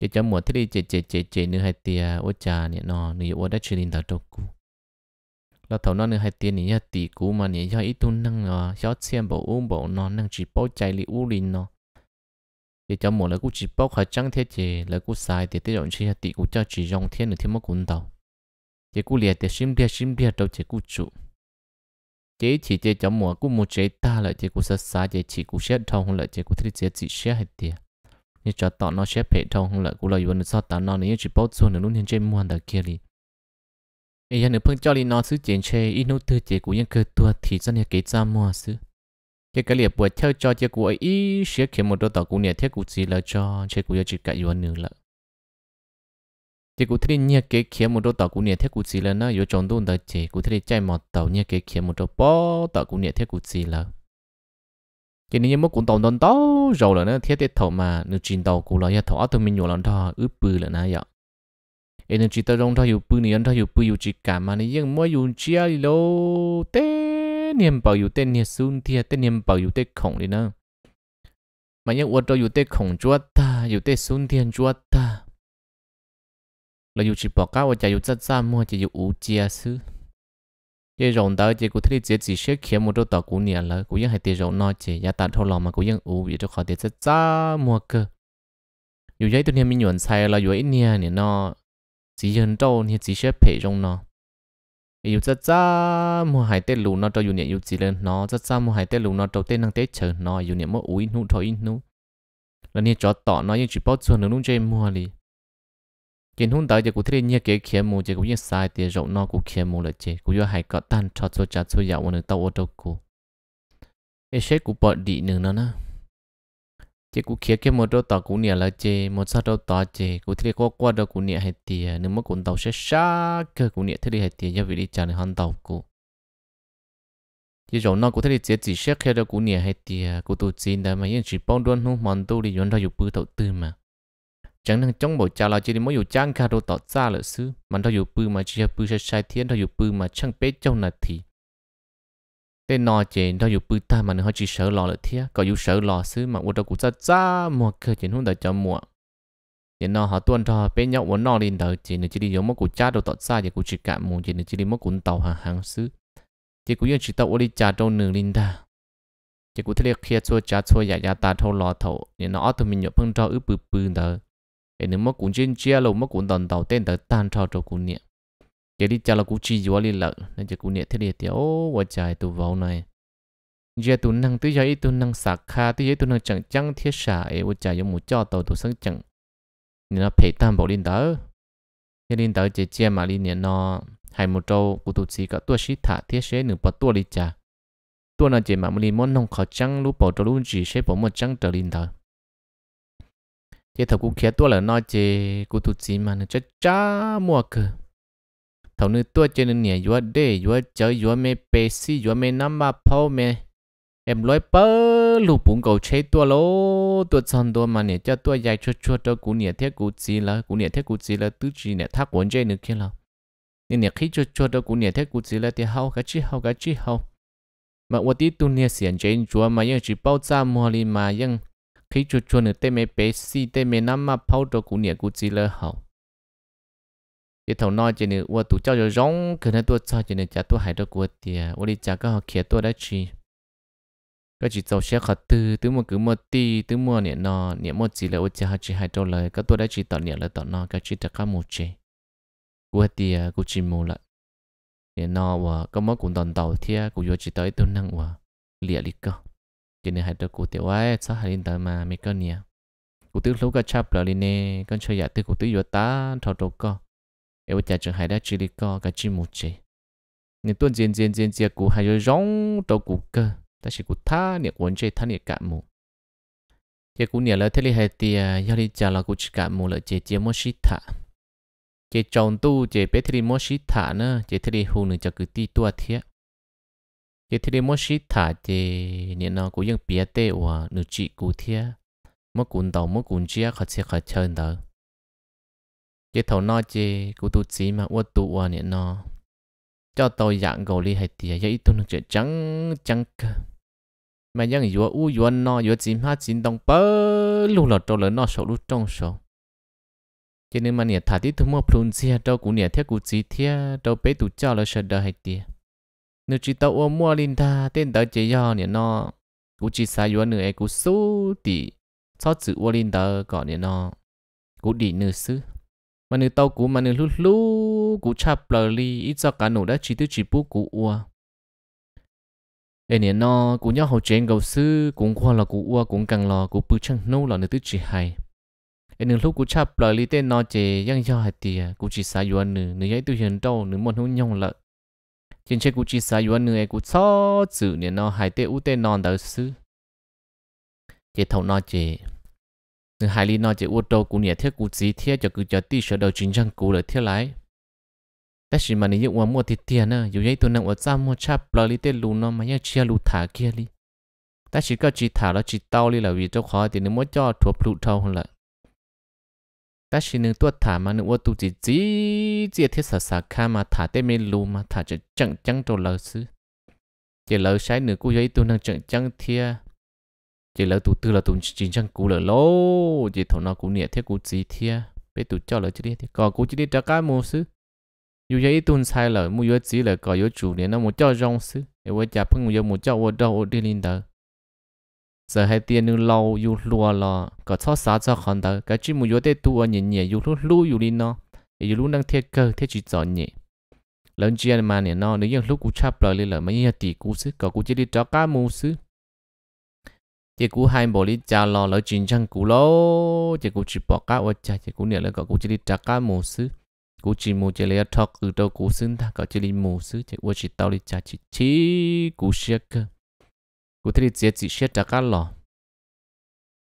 chỉ cho một thế đi chỉ chỉ chỉ chỉ nửa hai tiền ô cha nè nó nửa ô đã chỉ lên đời đâu cú là thầu nó nửa hai tiền nè tỷ cú mà nè do ít tu năng nó ờ, do xem bộ ôm bảo nó năng chỉ bao chạy li u linh nó thì cho một là cũng chỉ bóc hay chẳng thế chỉ là cũng sai thì tới dọn chi thì cũng cho chỉ dòng thiên được thêm một cuốn đầu thì cũng liệt thì sim đi sim đi đâu chỉ cũng trụ, chỉ chỉ chỉ cho một cũng một chế ta lại chỉ cũng sát sai chỉ chỉ cũng xét thông lại chỉ cũng thích chế chỉ xét hết tiền như cho tao nó xét hệ thông lại cũng là yêu nó sao tao nó nếu chỉ bao xuống nữa luôn hiện trên mua hàng kia đi ấy giờ nữa phân cho đi nó xứ chuyện chơi ít nốt thứ chỉ cũng nhân cơ tua thì dân nhà cái ra mua xứ cái cái liệp bữa theo cho chiếc của ý sẽ kiếm một đôi tàu cũng nhẹ thiết cụ gì là cho chiếc của chỉ cả yếu nữa là chiếc của thấy nhẹ cái kiếm một đôi tàu cũng nhẹ thiết cụ gì là nó yếu chọn đôi đời chỉ của thấy chạy một tàu nhẹ cái kiếm một đôi bò tàu cũng nhẹ thiết cụ gì là cái này mất cũng tàu đơn tàu rồi là nó thiết thiết tàu mà nữ chín tàu cũng là nhà tàu tôi mình nhổ lần thọ ướp bự là nãy vậy energy tao rong thao yếu bự này ăn thao yếu bự yếu chỉ cả mà này nhưng mỗi yếu chia lô tê niệm bảo yếu tên niệm sun thì tên niệm bảo yếu tên khổng đi nữa mà những uất đó yếu tên khổng chúa ta yếu tên sun thiên chúa ta là yếu chỉ bảo cáo và chỉ yếu chất xa mua chỉ yếu u chia sư chỉ rộng đó chỉ có thể chỉ chỉ sẽ khiến một đôi tàu cũ niệm là cũng như hay tiền rộng nói chỉ giá ta thô lòng mà cũng như u vậy cho khỏi tiền chất xa mua cơ yếu giấy tôi niệm mình nhuận sai là yếu ít niệm nó chỉ dân đâu niệm chỉ sẽ phải rộng nó yêu cha cha mua hai tết lù nó cho yêu nhẹ yêu chỉ lên nó cha cha mua hai tết lù nó cho tết năng tết chờ nó yêu nhẹ mỗi úi nụ thôi nụ là nhẹ cho tọ nó như chỉ bao chuồn nó nung chơi mua đi kiến hôn tới giờ cũng thấy nhẹ cái kia mua giờ cũng như sai tiền rộng nó cũng kia mua lại chơi cũng yêu hải có tan cho cho cha cho giàu nó tao ô tô cụ ấy sẽ cũng bỏ đi nữa nó chỉ cú kia cái một đôi tàu cũng nhẹ là chê một sao đôi tàu chê cũng thấy có qua đôi cũng nhẹ hay tiền nếu mà cú tàu sẽ xa cơ cú nè thế đi hay tiền do vì đi chăn hàng tàu cũ. chỉ rồi nó cũng thấy đi chỉ xét khi đôi cũng nhẹ hay tiền cũng tụ chín đã mà yên chỉ bao đôi hông mòn tu đi vẫn ra chụp bự tàu tư mà chẳng năng trong bộ cha là chỉ đi mỗi dù trang khác đôi tàu xa là xứ mà đôi chụp bự mà chỉ chụp bự sẽ sai thiên đôi chụp bự mà chẳng biết trong là thì thế nọ chị đâu dù bự ta mà nó chỉ sợ lò là thế có dù sợ lò xứ mà uống đâu cũng ra ra mua cơ chỉ không đợi cho mua chị nó họ tuân theo, bé nhậu uống nọ lên đợi chỉ nên chỉ đi giống một của cha đồ tọt xa chị cũng chỉ cả mua chỉ nên chỉ đi một cuốn tàu hàng hàng xứ Chỉ cũng yên chỉ tàu uống đi cha đâu nửa lên đa Chỉ cũng thấy được kia chua cha chua dạ dạ ta thâu lò thầu chị nó thì mình nhậu phân cho ướp bự bự đợi để nếu mất cuốn chân chia lâu một cuốn tàu tàu tên đợi tan cho cho cuốn niệm giờ đi chợ là cú chi gió li lợn nên giờ cú nhẹ thế đi tiểu ô trời từ vào này giờ tụ năng tới giờ tụ năng sạc kha tới giờ tụ năng chẳng chẳng thiết xả ấy ô trời giống một cho tàu tụ sáng chẳng nên nó phải tam bảo lên tới nên lên tới chỉ chia mà lên nên nó hai một trâu cú tụ chỉ cả tua sĩ thả thiết xế nửa bát tua đi chả tua nó chỉ mà mình muốn món nông khó chẳng lúc bỏ trâu luôn chỉ sẽ bỏ một chẳng trở lên tới chỉ thầu cú kia tua là nó chỉ cú tụ chỉ mà nó chết cha mua cơ thầu nữ tua chơi nên nhẹ vua đê vua chơi vua mê bê si vua mê nắm mà phô mê em lối bơ lù bún cầu chế tua lô tua chân tua mà nhẹ cho tua dài chua chua cho cú nhẹ thế cú gì là cú nhẹ thế cú gì là tứ chi nhẹ thác quấn chơi nữa kia là nên nhẹ khí chua chua cho cú nhẹ thế cú gì là thì hao cái chi hao cái chi hao mà ở tí tu nhẹ xiển chơi chua mà ยัง chỉ bao ra mua đi khí chua chua nữa tê mê bê si tê mê nắm mà phô cho cú nhẹ cú gì là hao thì thầu nói chỉ nên ua tụ cho rồi rong cái này tôi cho chỉ nên chả tôi hại đâu của tiền à. ua đi chả có họ kia tôi đã chi cái chỉ tàu sẽ khát tư tứ mà cứ mua ti tứ mua niệm nọ niệm mua chỉ là ua chả chỉ hại đâu lời cái tôi đã chỉ tỏ niệm là tỏ nọ cái chỉ chả các một chế của tiền à, của chỉ mua lại niệm nọ ua có mất cũng đòn tàu thia của vô chỉ tới tôi năng ua lìa đi cơ chỉ nên hại đâu của tiền ấy sao hại đến tới mà mấy cái niệm của tứ lúc cái chắp lại nè con chơi giả dạ tư của tứ vô ta thọ đồ co yêu chả chẳng hay đã chỉ đi co cả chỉ một chế nên tuần diễn diễn diễn diễn cụ hay rồi rong đầu cụ cơ ta chỉ cụ tha niệm quấn chế tha niệm cả mù chế cụ nè lỡ thế này hay thì à, do đi chả là cụ chỉ cả mù lỡ, chế chế mò sĩ thả chế trồng tu chế bé thế này mất sĩ thả nữa chế thế này hù nữa cho cứ ti tua thiệt chế mò này mất sĩ thả chế niệm nó cũng ยัง bia tê và nữ chị cụ thiệt mò cuốn đầu mò cuốn chia khát xe khát chân đó chế thầu nó chế cụ tu chí mà uất tu uất nè nó cho tôi dạng gầu li hay tiề vậy tôi nó chuyện trắng trắng cơ mà những yếu u yếu nó yếu chín ha chín đồng bơ lù lọt trâu lớn nó sổ lù trong sổ cho nên mà nè thà đi tôi mua phun xe trâu cụ nè theo cụ chí theo trâu bé tụ cho là sợ đời hay tiề nếu chỉ tao ôm mua linh ta tên tao chế do nè nó cụ chỉ sai yếu nữa cụ số tỷ cho chữ ôm linh ta gọi nè nó cụ đi nữa xứ mà nữ tàu cũ mà nữ lú lú cũ chập lờ li ít ra cả nổ đã chỉ tiêu chỉ bút cũ ua em nó cũ nhớ hậu chén gầu sư cũng qua là cũ ua cũng càng lò cũ bự chăng nô là nữ tư chỉ hay em nữ lú cũ chập lờ li tên nó chè yang do hạt tiề cũ chỉ xài yuan nữ nữ giấy tiêu hiền đâu nữ môn hôn nhong lợ trên chế cũ chỉ xài yuan nữ em cũ cho chữ nè nó hại tê u tên non đạo sư chế thầu nó chè ึหายลีนอจะอวดโตกูเนี่ยเทียกูจีเทียจะกูจะตีเฉดจริงจังกูเลยเทียไรแต่ชิมันยุ่งวัวมัวทิเตียนะอยู่ยัยตัวนังอวดจ้ามัวชาปลาลิเตลูนอมายังเชียลูถาเกลี่แต่ชิก็จีถาแล้วจีเต้าลีเหล่าวีเจ้าขอตีนึงมัวจอดถั่วพลุเท่าหันละแต่ชิหนึ่งตัวถามันนึกว่าตูจีจีเจียเทศสักขามาถาเตไม่รู้มาถาจะจังจังโตเลยซื้อเจะเลยใช้หนึ่งกูยัยตัวนังจังจังเทีย chỉ là tụ tư là tụ chính chẳng cũ lỡ lô chỉ thổ nào cũ nhẹ thế cũ gì thia bé tụ cho lỡ chứ đi thì còn cũ chỉ đi trả cá mua xứ dù vậy tụ sai lỡ mua yếu chỉ lỡ có yếu chủ nên nó một cho rong xứ để vợ chả phân yếu một cho vợ đâu đi lên đó giờ hai tiền nữa lâu yếu lúa lo có cho sáu cho con đó cái chỉ mua yếu để tụ ở nhẹ nhẹ yếu lúa lúa yếu lên nó yếu lúa đang thiết cơ thiết chỉ cho nhẹ lần chia mà nè nó nếu như lúc cũ chắp lời lên là mấy nhà tỷ cũ xứ có cũ chỉ đi trả cá mua xứ chỉ cú hai bộ lý cha lo lỡ chuyện chăng cú lô chỉ cú chỉ bỏ cá vật cha chỉ cú nè lỡ có cú chỉ đi trả cá mù sứ cú chỉ mù chỉ lấy thóc cử đâu cú xứng ta có chỉ đi mù sứ chỉ vật chỉ tao đi trả chỉ chỉ cú xe cơ cú thấy chỉ chỉ xe trả cá lò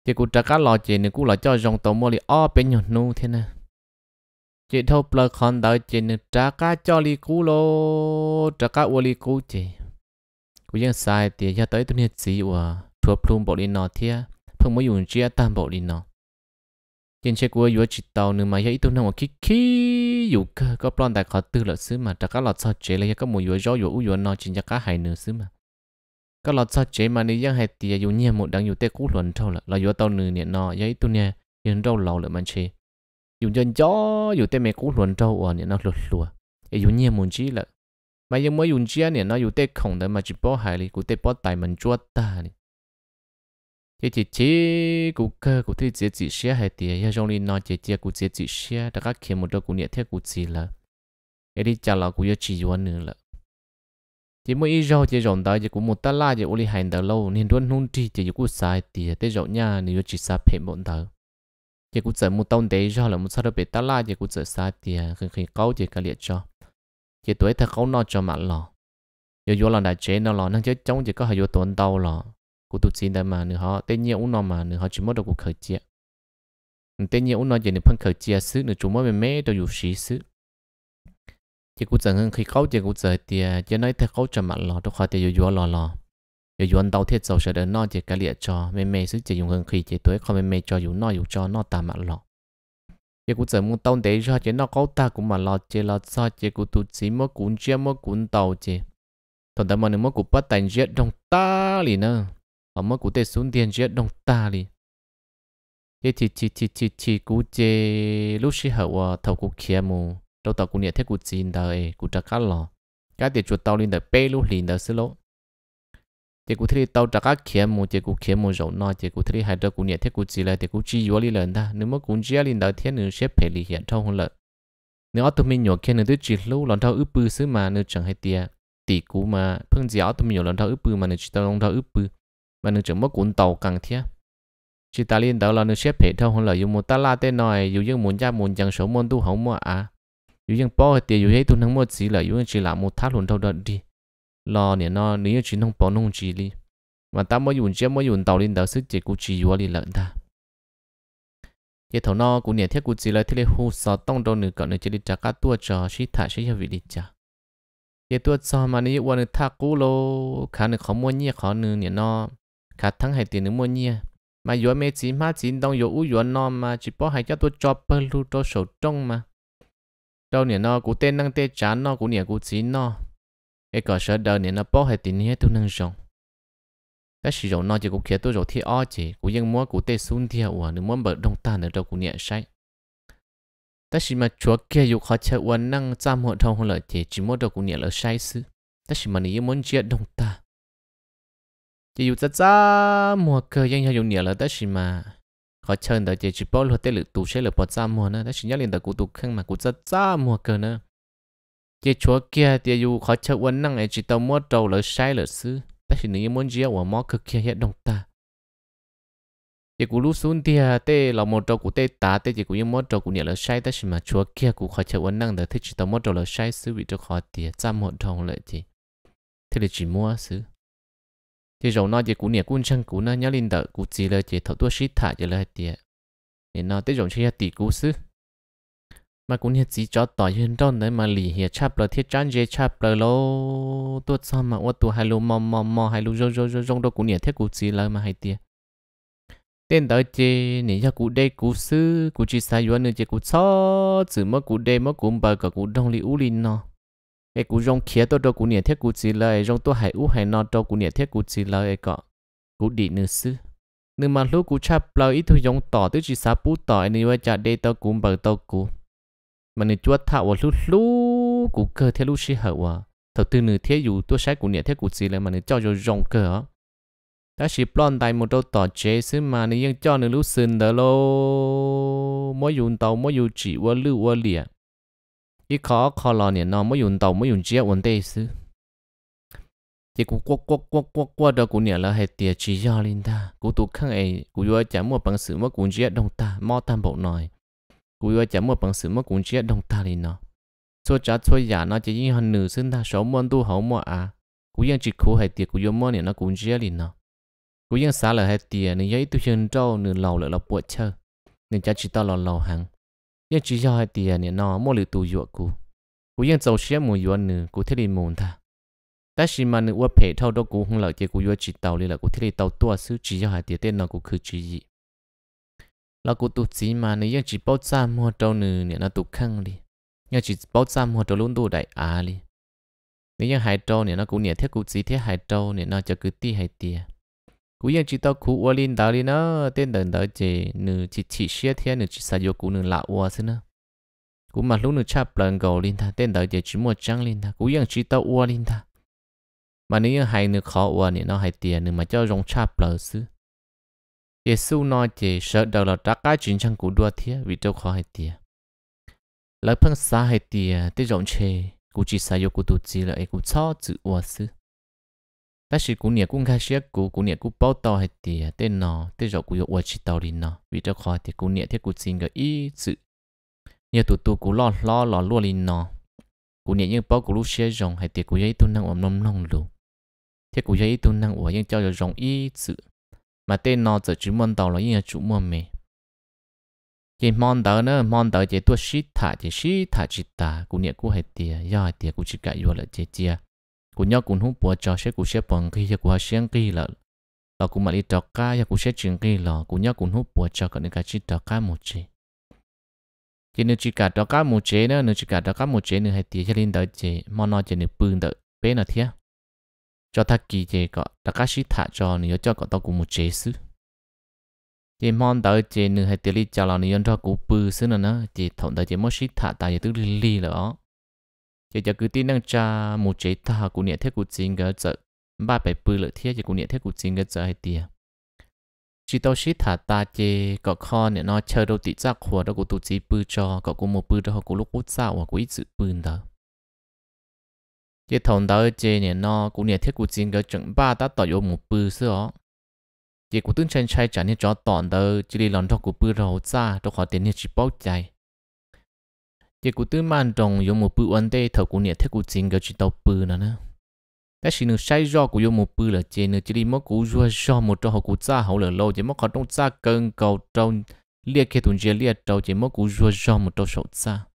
chỉ cú trả cá lò chỉ nè cú lại cho dòng tàu mồi đi o bên nhọn nu thế nè chỉ thâu plơ con đợi chỉ nè trả cá cho đi cú lô trả cá uo đi cú chỉ sai tiền cho tới tôi nè chỉ uo thua plum bộ linh nó thia phong mới dùng chia tam bộ linh nó trên xe của yếu chỉ tàu nữa mà yếu tu nông kí kí yếu cơ có plon tại khó tư lợt xứ mà chắc các lọt sao chế lấy các mùi yếu gió yếu yếu nó trên chắc các hải nửa xứ mà các lọt sao chế mà nếu giang hải tì yếu nhẹ một đằng yếu tê cú luận trâu là là yếu tàu nửa niệm nó yếu tôi nè yên đâu lâu lợt mà chế yếu chân gió yếu tê mẹ cú luận trâu ở niệm nó lụt lùa yếu nhẹ một chí là mà yếu mới dùng chia niệm nó dùng tê khổng đấy mà chỉ bỏ hại đi cú tê bỏ tài mình chua ta đi chị chị chỉ cụ cơ cụ thi chị chị xe hay tiền ya trong đi nói chị chỉ cụ chị chị xe đã các kiếm một đôi cụ nhẹ thiết cụ chị là cái đi chả là cụ yêu chị yuan nữa là chỉ mỗi ít rau chỉ rộng đó chỉ cũng một tá la chỉ uli hành đầu lâu nên luôn nung chi chỉ cũng sai tiền tới rộng nha nếu chỉ sắp phê một đầu chỉ cũng chỉ một tông đấy rau là một sao đó bị tá la chỉ cũng chỉ sai tiền khi khi câu chỉ cái liệt cho chỉ tuổi thật không nói cho mà lo giờ vô là đại chế nó lo năng chế chống chỉ có hai vô tuần đầu lo cụ tụt xin mà nữa họ tên nhiều nó mà nữa họ chỉ mất được cuộc khởi chia tên nhiều nó giờ nữa phân khởi chia xứ nữa chúng mới mẹ đâu dù xí xứ chỉ cụ chẳng hơn khi câu chỉ cụ chơi thì à, chỉ nói theo câu chẳng mặt lò đâu khỏi thì dù dù lò lò dù anh tàu thiết sau sẽ đến nó chỉ cái lịa cho mẹ mẹ xứ chỉ dùng hơn khi chỉ tuổi không mẹ mẹ cho dù nó dù cho nó tạm mặt lò chỉ cụ chẳng muốn tông để cho chỉ nó câu ta cũng mà lò chỉ là sao chỉ cụ tụt xin mất cuốn chia mất cuốn tàu chỉ thằng ta mà nếu mất cụ bắt tay giết trong ta liền nữa ở mất cụ thể xuống tiền chết đông ta đi thế thì chỉ chỉ chỉ chỉ cụ chế lúc xí hậu à thầu cụ kia mù đâu tao cụ nhẹ thế cụ chín đời cụ trả cá lò cái thì chuột tao lên đời bê lúc liền đời xí lỗ thì cụ thấy tao trả cá kia mù thì cụ kia mù rậu nọ thì cụ thấy hai đứa cụ nhẹ thế cụ chỉ lại thì cụ chỉ yếu đi lần ta nếu mà cụ chỉ liền đời thế nếu xếp phải lì hiện trong hơn lợn nếu tụi mình nhỏ kia nếu tôi chỉ lúc lần thao ướp bự xứ mà nếu chẳng hay tiệt tỷ cụ mà phương gì áo tụi mình nhỏ lần thao ướp bự mà nếu chỉ tao lần thao ướp bự và nó chẳng mất cuốn tàu càng thiết chỉ ta liên đó là nó xếp hệ thông là dùng một ta la tên nói dù những muốn cha muốn chẳng số môn tu hỏng mà à dù những bỏ tiền dù hết tu nắng một chỉ lợi dù chỉ là một thác luôn thâu đợt đi Lò nè nó nếu chỉ nông bỏ nông chỉ đi mà ta mới dùng chế mới dùng tàu liên đó sức chế cũng chỉ vừa đi lợn ta cái thầu nó cũng nè thiết cũng chỉ là thiết hu sợ tông đâu nửa cỡ nửa chỉ đi trả cá tua cho xí thả xí hiệu vị đi trả cái tua cho mà nếu quan nửa thác cũ lô khá nửa khó mua nhẹ khó nửa nè nó khá thắng hay tiền nước mua nhia mà yếu mê chỉ má chỉ đông yếu u yếu non mà chỉ bỏ hay cho tôi cho bơ lu cho sầu trong mà đâu nè nó cũng tên năng tên chán nó cũng nè cũng chỉ nó cái cỏ sợ đời nè nó bỏ hay tiền nhé tôi năng rộng cái sử dụng nó chỉ cũng khiến tôi rồi thì ao chỉ cũng cũng ยัง mua cũng tê xuống thi ủa nếu muốn bờ đông ta nữa đâu cũng nè sai ta chỉ mà chúa kia dục họ chơi uốn năng trăm hộ thông hơn lợi chỉ chỉ mua đâu cũng nhẹ lợi say sư ta chỉ mà nếu muốn chia đông ta chỉ dù rất ra mua cơ nhưng hay dùng nhiều là tới gì mà họ chơi tới chỉ chỉ bỏ luôn tới lượt tụ sẽ lượt bỏ ra mua nữa tới chỉ nhớ liền tới cụ tụ khăn mà cụ rất ra mua cơ nữa chỉ chúa kia thì dù họ chơi quấn năng ấy chỉ tao mua trâu lỡ sai lỡ xứ tới chỉ nếu muốn gì ở mua cơ kia hiện đồng ta chỉ cụ lúc xuống thì à, tê là một trâu cụ tê tá tê chỉ cụ một trâu cụ nhiều lỡ sai tới chỉ mà chúa kia cụ họ chơi quấn năng tới chỉ tao mua trâu lỡ sai xứ vì cho họ tiền ra một trâu lỡ thì thế là chỉ mua xứ thì rồi nói về cú nè quân chân cú nó nhớ linh đỡ cú chỉ là chỉ thấu tua shit thả chỉ là tiệt nên nó tới rồi chơi là tỷ cú xứ mà cũng hiện chỉ cho tỏ hiện trong đấy mà lì hiện chắp là thiết chán dễ chắp là lô tuột sao mà ô tu hai lô mò mò mò hai lô rô rô rô rong đâu cũng nhẹ thiết cú chỉ là mà hai tiệt tên đó chơi nỉ cho cú đây cú sư cú chỉ sai yuan nữa chơi cú cho chỉ mà cú đây mà cú bờ cả cú đông li u lin nó ไอ้กูยงเขียตัวตัวกูเนี่ยเทียกูจีเลยยงตัวหายอู้หายนอนตัวกูเนี่ยเทียกูจีเลยไอ้ก็กูดีนื้อซื้อนึกมาลูกกูชอบเปล่าอีทุยงต่อตัวจีสาปูต่อไอ้นี่ว่าจะได้ตัวกูเบิดตัวกูมันนึกจวดท่าว่าลูลูกูเกิดเทียลูชีเหรอวะถ้าตั่นนื้อเทียอยู่ตัวใช้กูเนี่ยเทียกูจีเลยมันนึกเจ้าจะยงเกอดถ้าชิปล้อนไดมดต่อเจซึ่งมานยังเจ้าหนึ่งลูกซึนเดอโลมอยู่เตามอยู่จีว่าลือว่าเหลี่ย一考考了年呢，没用到没用接问题是，结果过过过过过的过年了还跌起幺零的，古都看哎，古要讲么本事么工接动大，冇担保呢，古要讲么本事么工接动大哩呢，做家做伢呢，就因很女生她小么都好么啊，古样只苦还跌，古要么年呢工接哩呢，古样啥了还跌，你要一堆人招，你老了了不吃，你家知道了老行。yên chỉ cho hai tiền nè nó mua lử tù dọa cú cú vẫn dầu xe mù dọa nữ cú thiết đi mù ta ta chỉ mà nữ qua phe thâu đó cú không lợi chơi cú dọa chỉ tàu đi là cú thiết đi tàu tua xứ chỉ cho hai tiền tên nó cú cứ chỉ gì là cú tụ chỉ mà nữ vẫn chỉ bảo xa mua trâu nữ nè nó tụ khăng đi yên chỉ bảo xa mua trâu luôn tụ đại à đi nếu vẫn hai trâu nè nó cũng nè thiết cú chỉ thiết hai trâu nè nó cho cứ ti hai tiền cú yên chỉ tao cú ô linh đó đi nó tên đần đó chỉ nữ chỉ chỉ xe thế nữ chỉ sao cú nữ lạ ô xin nữa cú mà lúc nữ cha lần cầu linh ta tên đó chỉ chỉ một trăng linh ta cú yên chỉ tao ô linh ta mà nếu hai nữ khó ô thì nó hai tiền nữ mà cho rong cha lờ xứ Giêsu nói chỉ sợ đầu là cái chuyện chẳng cú đua thế vì đâu khó hay tiền lời phân xa hay tiền tới rộng chê cú chỉ sao cú tu chỉ lại cú cho chữ ô xứ ta chỉ cũng nhiều cũng khai sẽ cũng cũng nhiều cũng bao to hết thì tên nó tên rồi cũng yêu chỉ tàu đi nó vì cho khỏi thì cũng nhiều thì cũng xin cái ý sự nhiều tụ tụ cũng lo lo lo luôn đi nó cũng nhiều như bao cũng lúc sẽ rồng hết thì cũng dây tu năng ôm nông nông lù thì cũng dây tu năng ôm những cho rồi rồng ý sự mà tên nó giờ chỉ mong tàu là những chủ mong mẹ chỉ mong tàu nữa mong tàu chỉ tu sĩ thả chỉ sĩ thả chỉ ta cũng nhiều cũng hết thì do thì cũng chỉ cả yêu là chỉ chia cú nhóc cũng không bỏ cho sẽ cú sẽ bằng kia ya cú hay xem kia là là cú mà đi trọ cá ya cú sẽ chuyện kia là cú nhóc cũng không bỏ cho cái này cái chỉ trọ cá một chế chỉ nếu chỉ cả trọ cá một chế nữa nếu chỉ cả trọ cá một chế nữa hay tiếc cho lên đợi chế mà nói chế nữa bưng đợi bé là thế cho ta kỳ chế có trọ cá sĩ thả cho nữa cho có tao cú một chế xứ chỉ mong đợi chế nữa hay tiếc đi chào là nữa cho cú bưng xứ nữa nó chỉ thằng đợi chế mới sĩ thả tại giờ tức li li là đó giờ giờ cứ tin năng cha một chế ta của nhẹ thế của chính cái giờ ba bảy bự lợi thiết giờ của nhẹ thế của chính cái giờ hay tiền chỉ tao xí thả ta chế có kho nè nó chờ đâu tí giác khổ đâu của tụ chí bư cho có của một bư đó của lúc út sao hoặc của ít sự bư đó chế thằng đó chê nè nó của nhẹ thế của chính cái chừng ba ta tỏ yếu một bư xưa chế của tướng chân chạy trả nên cho tọn đó chỉ đi lòng đó của bư rồi ra đâu khó tiền nên chỉ bao chạy giờ cụ tư mang trong dùng một bữa ăn tê thầu cụ nhẹ thế cụ chính cái chỉ tàu bự nữa nè cái sự nửa sai do của dùng một bữa là chế nửa chỉ đi mất cụ do do một trò họ cụ cha hậu là lâu chỉ mất họ trong cha cần cầu trong liệt kia tuần chế liệt trâu chỉ mất cụ do do một trò sầu cha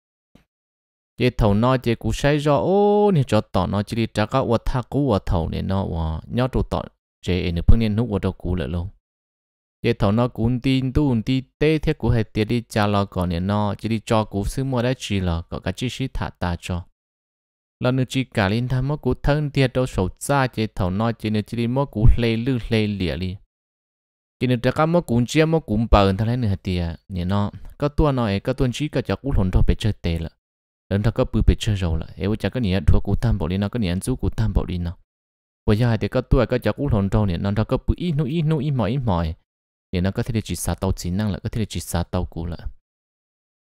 chế thầu nói chế cụ sai do ô nè cho tỏ nói chỉ đi trả các vật thác cụ vật thầu nè nó nhỏ trụ tỏ chỉ nửa phương nè nút vật đầu cụ là lâu ye thọ nó cũng tin tu un ti tê thiết của hệ tiệt đi cha lo còn nè nó chỉ đi cho cú sư mua đã chỉ là có cái chỉ sĩ thả ta cho là nữ chỉ cả linh tham mất cú thân tiệt đâu sầu cha chỉ thọ nó chỉ nữ chỉ đi mất cú lê lư lê lìa đi chỉ nữ chắc mất cú chia mất cú bờ thằng này nữa tiệt nè nó có tua nó ấy có tuần chỉ cả cho cú hồn thọ bị chơi tê là lần thọ có bự bị chơi rồi là vô chả có nhẹ thua cú tham bảo đi nó có nhẹ chú cú tham bảo đi nó bây giờ thì có tua có cho cú hồn thọ nè nó thọ có bự ít nu ít nu ít mỏi ít mỏi nên nó có thể chỉ sa tàu chính năng là có thể chỉ sa tàu cũ là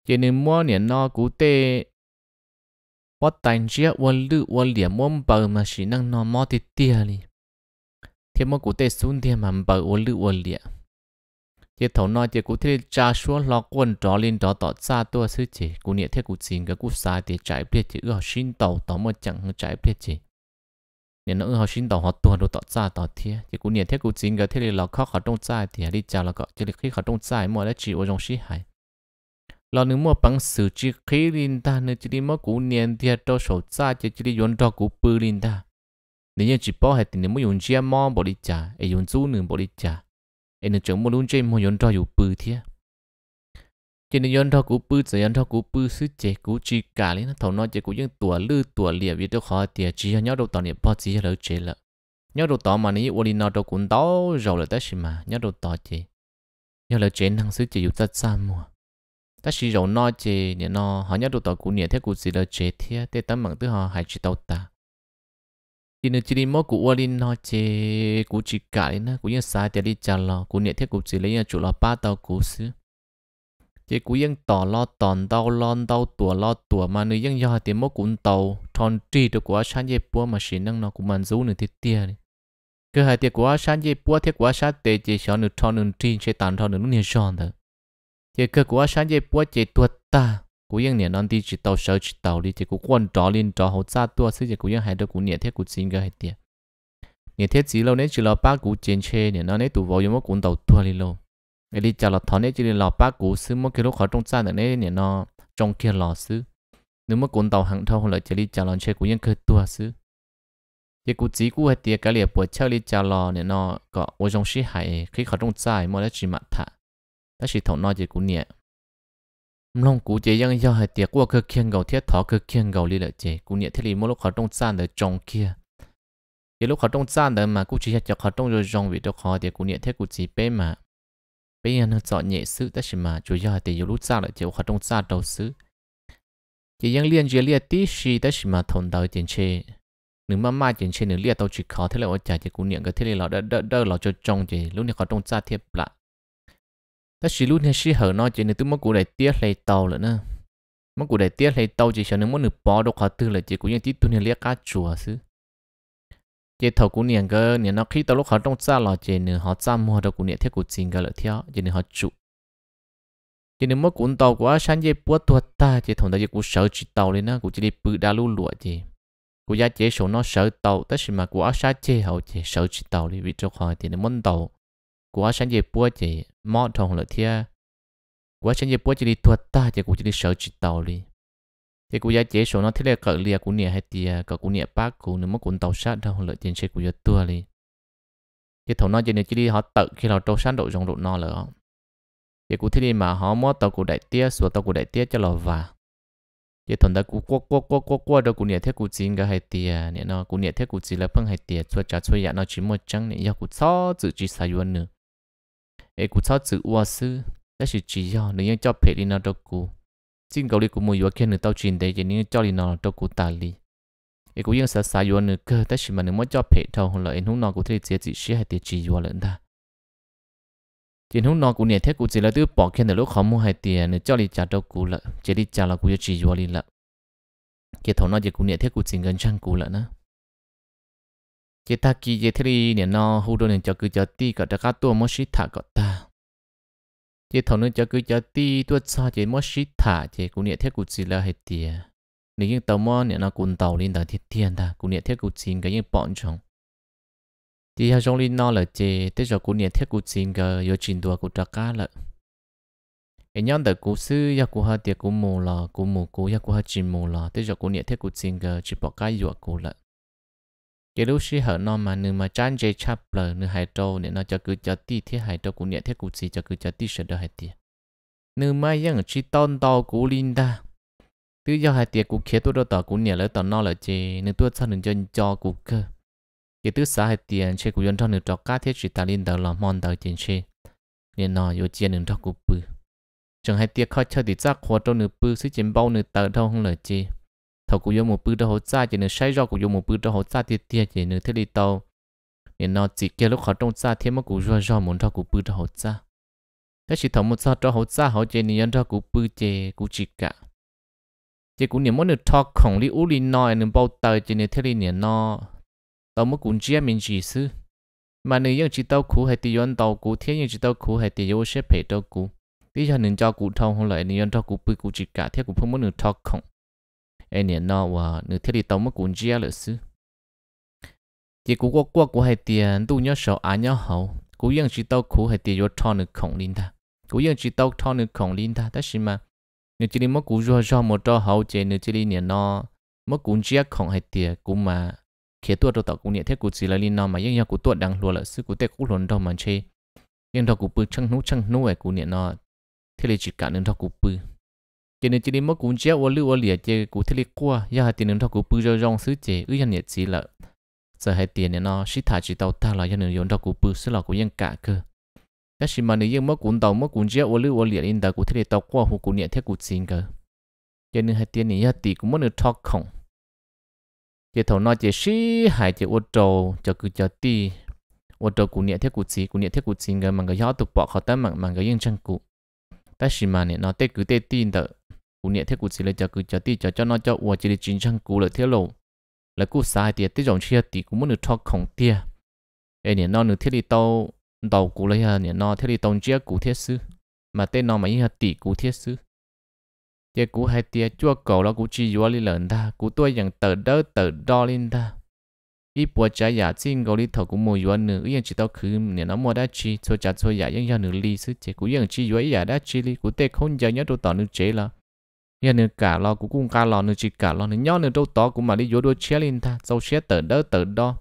cho nên mua nên nó cũ tê bắt tay chia quân lự quân liền muốn bờ mà chỉ năng nó mò thì tia đi thế mà cũ tê xuống thì mà bờ quân lự quân liền thế thầu nói thì cũ thế cha xuống lo quân trò lên trò tọt xa tua sư chỉ cũ niệm thế cũ xin cái cũ xa thì chạy biết chỉ ở xin tàu tàu mà chẳng chạy biết chỉ nên nó họ sinh đầu họ tuần đồ tọt ra tọt thế thì cũng nhận thế cũng chính cái thế này là khó khó trong trái thì đi chào là có chỉ khi khó trong trái mua đã chỉ ở trong sĩ hải là nếu mua bằng sự chỉ khi linh ta nên chỉ đi mà cũng nhận thì cho sổ trái chỉ chỉ đi dùng cho cũng bự linh ta nếu như chỉ bỏ hết thì nếu mà dùng chia mà bỏ đi trả, ai dùng chú nữa bỏ đi trả, ai nếu chẳng mà luôn chơi mà dùng cho dùng bự thế cho nên yon thọ cú bự giờ yon thọ cú bự sư chế cú chỉ cả lên thầu nó chế cú những tuổi lư tuổi liệt vì tôi khó tiệt chỉ cho nhau đầu tỏ niệm bao chỉ lỡ chế lợ nhau đầu tao mà ní uli nó đầu cũng đó rồi là tất mà nhau đầu tao chế nhau lỡ chế năng sư chế dụ tất sa mua tất chỉ rồi nó chế nè nó họ nhau đầu tỏ cú niệm theo cú gì lỡ chế thế thế tấm mạng thứ họ hay chỉ tao ta thì nó chỉ đi mỗi cú uli nó chế cú chỉ cả lên nó cú những sai tiệt đi chả lo cú niệm theo cú gì lấy nhà chủ lo ba tàu cú sư chỉ cú yên tỏ lo tòn đau lo đau tua lo tua mà nữ yên do thì mỗi cuốn tàu tròn trì được quá sáng dây búa mà xin năng nó cũng mặn rú nữa thì tia này cứ hai tia quá sáng dây búa thiết quá sáng tê chỉ sợ nữ tròn nữ trì sẽ tàn tròn nữ nó nhiều tròn thôi chỉ cơ quá sáng dây búa chỉ tuột ta cú yên niệm non đi chỉ tàu sợ chỉ tàu đi chỉ cú quan trò lên trò hậu xa tua xí chỉ cú yên hai đứa cú nhẹ thiết cú xin cái hai tia nhẹ thiết chỉ lâu nên chỉ lo ba cú trên xe niệm nó nên tụ vào giống mỗi cuốn tàu tua đi lâu người đi chào là thọ nế chỉ là lò bác cũ xứ mỗi cái lúc khó trong xa nữa nế nè nó trong kia lò xứ nếu mà cuốn tàu hàng thâu là chỉ đi chào là xe cũ nhân cơ tua xứ giờ cũ chỉ cũ hay tiệt cái liệp buổi chơi đi chào lò nè nó có ô trong xí hải khi khó trong xa mà đã chỉ mặt thả đã chỉ thọ nó chỉ cũ nhẹ mong cũ chỉ yang do hay tiệt qua cơ kiêng gầu thiết thọ cơ kiêng gầu đi lợi chỉ cũ nhẹ thế thì mỗi lúc khó trong xa nữa trong kia giờ lúc khó trong xa nữa mà cú chỉ cho khó trong rồi trong vì đó khó thì cú nhẹ thế cú chỉ bé mà bây giờ nó chọn nhẹ sự ta chỉ mà chủ yếu thì yếu lúc xa là chịu hoạt động xa đầu sự chỉ riêng liên chế liên tí gì ta chỉ mà thôn đầu tiền chế nếu mà mai tiền chế nếu liên tàu chỉ khó thế là ở trả chỉ cũng niệm cái thế là đỡ đỡ đỡ là cho trong chỉ lúc này hoạt động xa thiệp lại ta chỉ lúc này chỉ hở nó chỉ nếu tôi mất cụ đại tiếc lấy tàu nữa nè mất cụ đại tiếc lấy tàu chỉ cho nếu muốn được bỏ đâu khó tư là chỉ cũng như tí tôi nên liên cá chùa xứ chế thầu cũng niệm cơ niệm nó khi tới lúc họ trong xa lò chế nữa họ xa mua đâu cũng niệm thiết của chính cơ lợi theo chế nữa họ chủ chế nữa mất cũng tàu quá sáng chế bớt thuật ta chế thùng ta chế cũng sợ chỉ tàu lên nó cũng chỉ đi bự đa lu lụa chế cũng giá chế số nó sợ tàu tất nhiên mà quá sáng chế họ chế sợ chỉ tàu đi vì cho họ thì nó muốn tàu quá sáng chế bớt chế mót thùng lợi theo quá sáng chế bớt chỉ đi thuật ta chế cũng chỉ đi sợ chỉ tàu đi thì cú giá chế số nó thế là cỡ lìa cú nịa hay tìa cỡ cú nịa bác cú nếu mà cún tàu sát đâu lợi tiền xe cú giá tua đi thì thầu nó chỉ nên chỉ đi họ tự khi nào tàu sát độ rộng độ no lỡ thì cú thế đi mà họ mua tàu của đại tía sửa tàu của đại tía cho lò và thì thằng đó cú quơ quơ quơ quơ quơ đâu cú nịa thế cú chín cái hay tìa nè nó cú nịa thế cú chín là phăng hay tìa chua chả chua dạ nó chỉ một trăng nè giờ cú cho chữ chỉ sai luôn nữa ấy cú cho chữ uo sư đó là chỉ do nếu như cho phê đi nó đâu cú xin cầu đi của mùi vừa kia nữa tao truyền để những cho đi nó cho cụ ta li ý cũng yên sợ sợ vừa nữa cơ tất nhiên mà nếu muốn cho phê thầu hoặc là anh hùng nó của thấy dễ chỉ sẽ hay tiền chỉ vừa lận ta tiền hùng nó của nè thấy cụ chỉ là thứ bỏ khen nữa lúc khó mua hay tiền nữa cho đi trả đâu cụ lợ chỉ đi trả là của chỉ vừa li lợ cái thầu nó chỉ của nè thấy cụ chỉ gần trang cụ lợ nữa chỉ ta kỳ chỉ thấy đi nè nó hù đồ nè cho cứ cho ti cả các tua mất sĩ thả cả ta chỉ thầu nữa cho cứ cho ti tuất xa chỉ mất shit thả chỉ cũng nhẹ thiết cụt gì là hết tiền nếu như tàu mò nhẹ nó cuốn tàu lên tàu thiết tiền ta cũng nhẹ thiết cụt xin cái những bọn chồng thì hà trong linh nó là chỉ tới giờ cũng nhẹ thiết cụt xin cái yo trình đua cụt trắc cá lợ cái nhóm đời cú sư ya cú ha tiệt cú mù lò cú mù cú ya cú ha chìm mù lò tới giờ cũng nhẹ thiết cụt xin cái chỉ bỏ cái yo cú lợ chế lúc khi hở nó mà nửa mà chán chế chắp lờ nửa hai trâu nè nó cho cứ cho ti thiết hai trâu cũng nhẹ thiết cũng gì cho cứ cho ti sợ đỡ hai tiệt nửa mà yang chỉ tôn tàu cú linh ta từ giờ hai tiệt cũng khía tôi đâu tàu cũng nhẹ lỡ tàu nó lỡ chế nửa tôi sao nửa chân cho cú cơ chế từ xã hai tiền chế cũng dân cho nửa trò cá thiết chỉ ta linh tàu là mòn tàu tiền chế nên nó yêu chế nửa trò cú bự chẳng hai tiệt khó chơi thì chắc khó trâu nửa bự sức chiến bao nửa tàu đâu không lỡ chế thầu cũng dùng một bữa đó hỗ trợ chỉ nên say rõ cũng dùng một bữa đó hỗ trợ tiệt tiệt chỉ nên thế đi tàu nên nó chỉ kia lúc họ trong xa thêm mà cũng rõ rõ muốn cho cũng bữa đó hỗ trợ thế chỉ thầu một sao cho họ trợ họ chỉ nên cho cũng bữa chỉ cũng chỉ cả chỉ cũng niệm muốn được thọ khổng lý u lý nói nên bao tờ chỉ nên thế đi nên nó tàu mà cũng chia mình chỉ sư mà nếu như chỉ tàu cũ hay tiêu anh tàu cũ thế như chỉ tàu cũ hay tiêu sẽ phải tàu cũ bây giờ nên cho cụ thông không lại nên cho cụ bữa cụ chỉ cả thế cũng không muốn được thọ khổng em nè nó và nửa thiết đi tàu mà cũng chia lợi sư chỉ cũng qua quá của hai tiền tu nhớ sợ anh nhớ hậu cũng yên chỉ tàu khổ hai tiền vô thon được khổng linh ta cũng yên chỉ tàu thon được khổng linh ta đó xí mà nửa chỉ đi mất cũng do do một trò hậu chế nửa chỉ đi nè nó mất cũng chia khổng hai tiền cũng mà khi tuột đầu tàu cũng nhẹ thế cũng chỉ là linh nó mà yên nhau cũng tuột đang lùa lợi sư cũng tệ cũng lồn đâu mà chơi yên đó cũng bự chăng nú chăng nú ấy cũng nhẹ nó thế là chỉ cả nửa đó cũng bự cho nên chỉ đi mất cũng chết ô lưu ô lìa chế cũng thế liệt qua giờ hai tiền nữa thọ cũng bự rồi rong xứ chế ư dân nhiệt chỉ là giờ hai tiền này nó sĩ thả chỉ tàu ta là dân nữa dùng thọ cũng bự xứ là cũng dân cả cơ các xí mà nếu dân mất cũng tàu mất cũng chết ô lưu ô lìa in ta cũng thế liệt tàu qua hồ cũng nhiệt thiết cũng xin cơ cho nên hai tiền này giờ tiền cũng mất được thọ không chỉ thầu nó chế sĩ hai chế ô trâu, cho cứ cho ti, ô trâu cũng nhiệt thiết cũng xí cũng nhiệt thiết cũng xin cơ mà người gió tụ bỏ khó tới mà mà người dân chân cụ ta xí mà này nó tết cứ tết tin tới cú nhẹ thế cú xí lấy cho cứ cho tí cho cho nó cho ua chỉ để chính trang cú lợi thế lộ là cú sai tiệt tí dòng chia tí cú muốn được thoát khổng tia ê nhẹ nó nửa thiết đi tàu tàu cú lấy hà nhẹ nó thiết đi tàu chia cú thiết sư mà tên nó mà như hà tỷ cú thiết sư tia cú hai tia chua cầu là cú chỉ dua lên lớn ta cú tôi chẳng tờ đỡ tờ đo lên ta ít bữa trái giả xin gấu đi thầu cũng mua dua nửa yên chỉ tao khứ nhẹ nó mua đã chi cho trả cho giả yên cho nửa ly sư chỉ cú yên chi dua giả đã chi ly cú tê không giờ nhớ đồ tỏ nửa chế là nhà nữa cả lo cũng cũng cả lo nữa chỉ cả lo nữa nhỏ nữa đâu to cũng mà đi vô đôi chia lên ta sau chia tờ đỡ tờ đó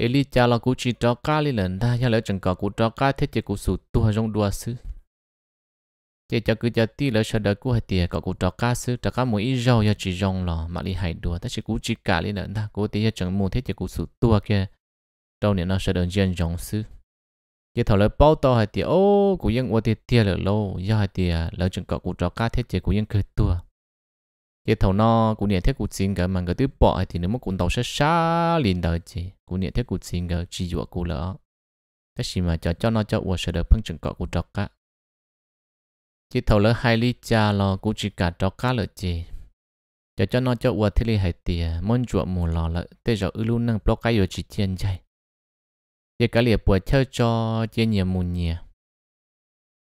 Eli cha lo cũng chỉ cho cá lên lần ta nhà lỡ chẳng có cũng cho cá thế chỉ cũng sụt tu hay trong đua sư chỉ cho cứ cho tí lỡ sợ đỡ cũng hay tiệt có cũng cho cá sư cho cá mỗi ít rau nhà chỉ rong lò mà đi hay đua ta chỉ cũng chỉ cả lên lần ta cũng tiệt chẳng muốn thế chỉ cũng sụt tu kia đâu nữa nó sợ đỡ dân rong sư giờ thầu lời bao to hay thì ô cũng dân ô thì tiền lửa lâu giờ hay thì à, lỡ chừng cọ của trò cá thế chế cũng dân cười tua giờ thầu nó cũng nhận thế của xin cả mà người tiếp bỏ thì nếu mà cũng tàu sẽ xa liền đời chị cũng nhận thế của xin cả chỉ dụ của lỡ thế gì mà cho cho nó cho ô sẽ được phân chừng cọ của trò cá chỉ thầu lỡ hai ly trà lo của chỉ cả trò cá lỡ chị cho cho nó cho ô thế ly hay thì à, muốn chuộng mù lò lỡ thế giờ ư luôn năng block cái rồi chỉ chiên chạy giờ cả liệt bùa theo cho giờ nhiều mùn nhiều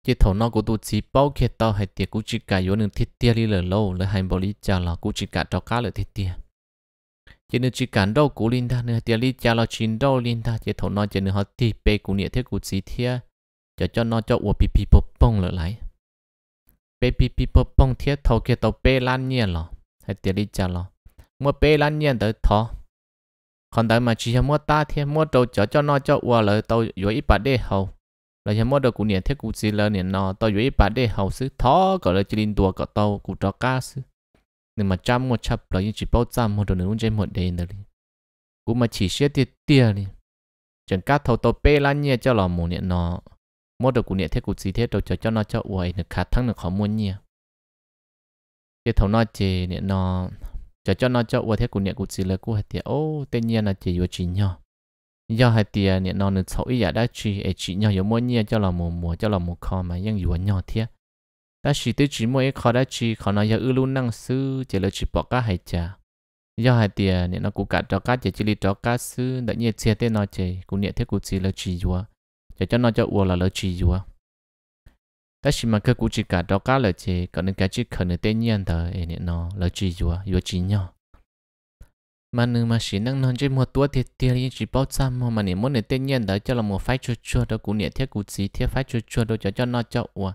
giờ thầu nó của tôi chỉ bao kia tao hay tiệt cũng chỉ cả yếu nương thiết tia đi lờ lâu lờ hay bảo lý cha là cũng chỉ cả cho cá lờ thiết tia giờ nương chỉ cả đâu cũng linh ta nương tia lý cha là chín đâu linh ta giờ thầu nó giờ nương họ ti bê cũng nhẹ thế cũng chỉ thia cho cho nó cho uo pi pi bông bông lại bê pi pi thiết thầu kia tao bê lan nhiên lọ hay tia lý cha lọ mua bê lan nhiên tới thọ còn tại mà chỉ mua ta thì mua đồ cho cho nó cho qua lời tao dưới ít bà đê hầu là chỉ mua đồ cụ niệm thế cụ gì là niệm nó tao dưới ít bà đê hầu xứ thó gọi là chỉ linh đùa gọi tao cụ cho cá xứ nhưng mà trăm một chập là chỉ bao trăm một đồ nữa cũng chỉ một nữa đi cụ mà chỉ xếp tiệt tiền đi chẳng cá thầu tao bê lan nhẹ cho lò mù niệm nó mua đồ cụ niệm thế cụ gì thế đồ cho cho nó cho uầy được khả thăng được khó mua nhia cái thầu nó chê niệm nó cho cho nó cho ua thế của nhẹ của chị là của hạt tiền ô tên nhiên là chỉ vừa chị nhau do hạt tiền nhẹ nó nửa được ý giả đã chỉ ấy chị nhau yếu mỗi nhẹ cho là mùa mùa cho là mùa kho mà ยัง yếu nhau thế ta chỉ tới chỉ mỗi ấy kho đã chỉ kho nó giờ ư luôn năng sư chỉ là chỉ bỏ cá hay chả do hạt tiền nhẹ nó cũng cả cho cá chỉ chỉ lì cho cá sư đã nhiên xe tên nó chỉ của nhẹ thế của chị là chỉ vừa cho cho nó cho ua là lỡ chỉ vừa đó chỉ mà cơ cụ chỉ cả đó cá là chỉ có những cái chỉ cần là tên nhiên thôi nên nó là chỉ vừa vừa chỉ nhỏ mà nếu mà chỉ năng non chỉ một tuổi thì thì chỉ bao trăm mà mà nếu muốn để tên nhiên đó cho là một phái chua chua đó cũng niệm thiết cụ chỉ thiết phái chua chua đó cho cho nó cho ua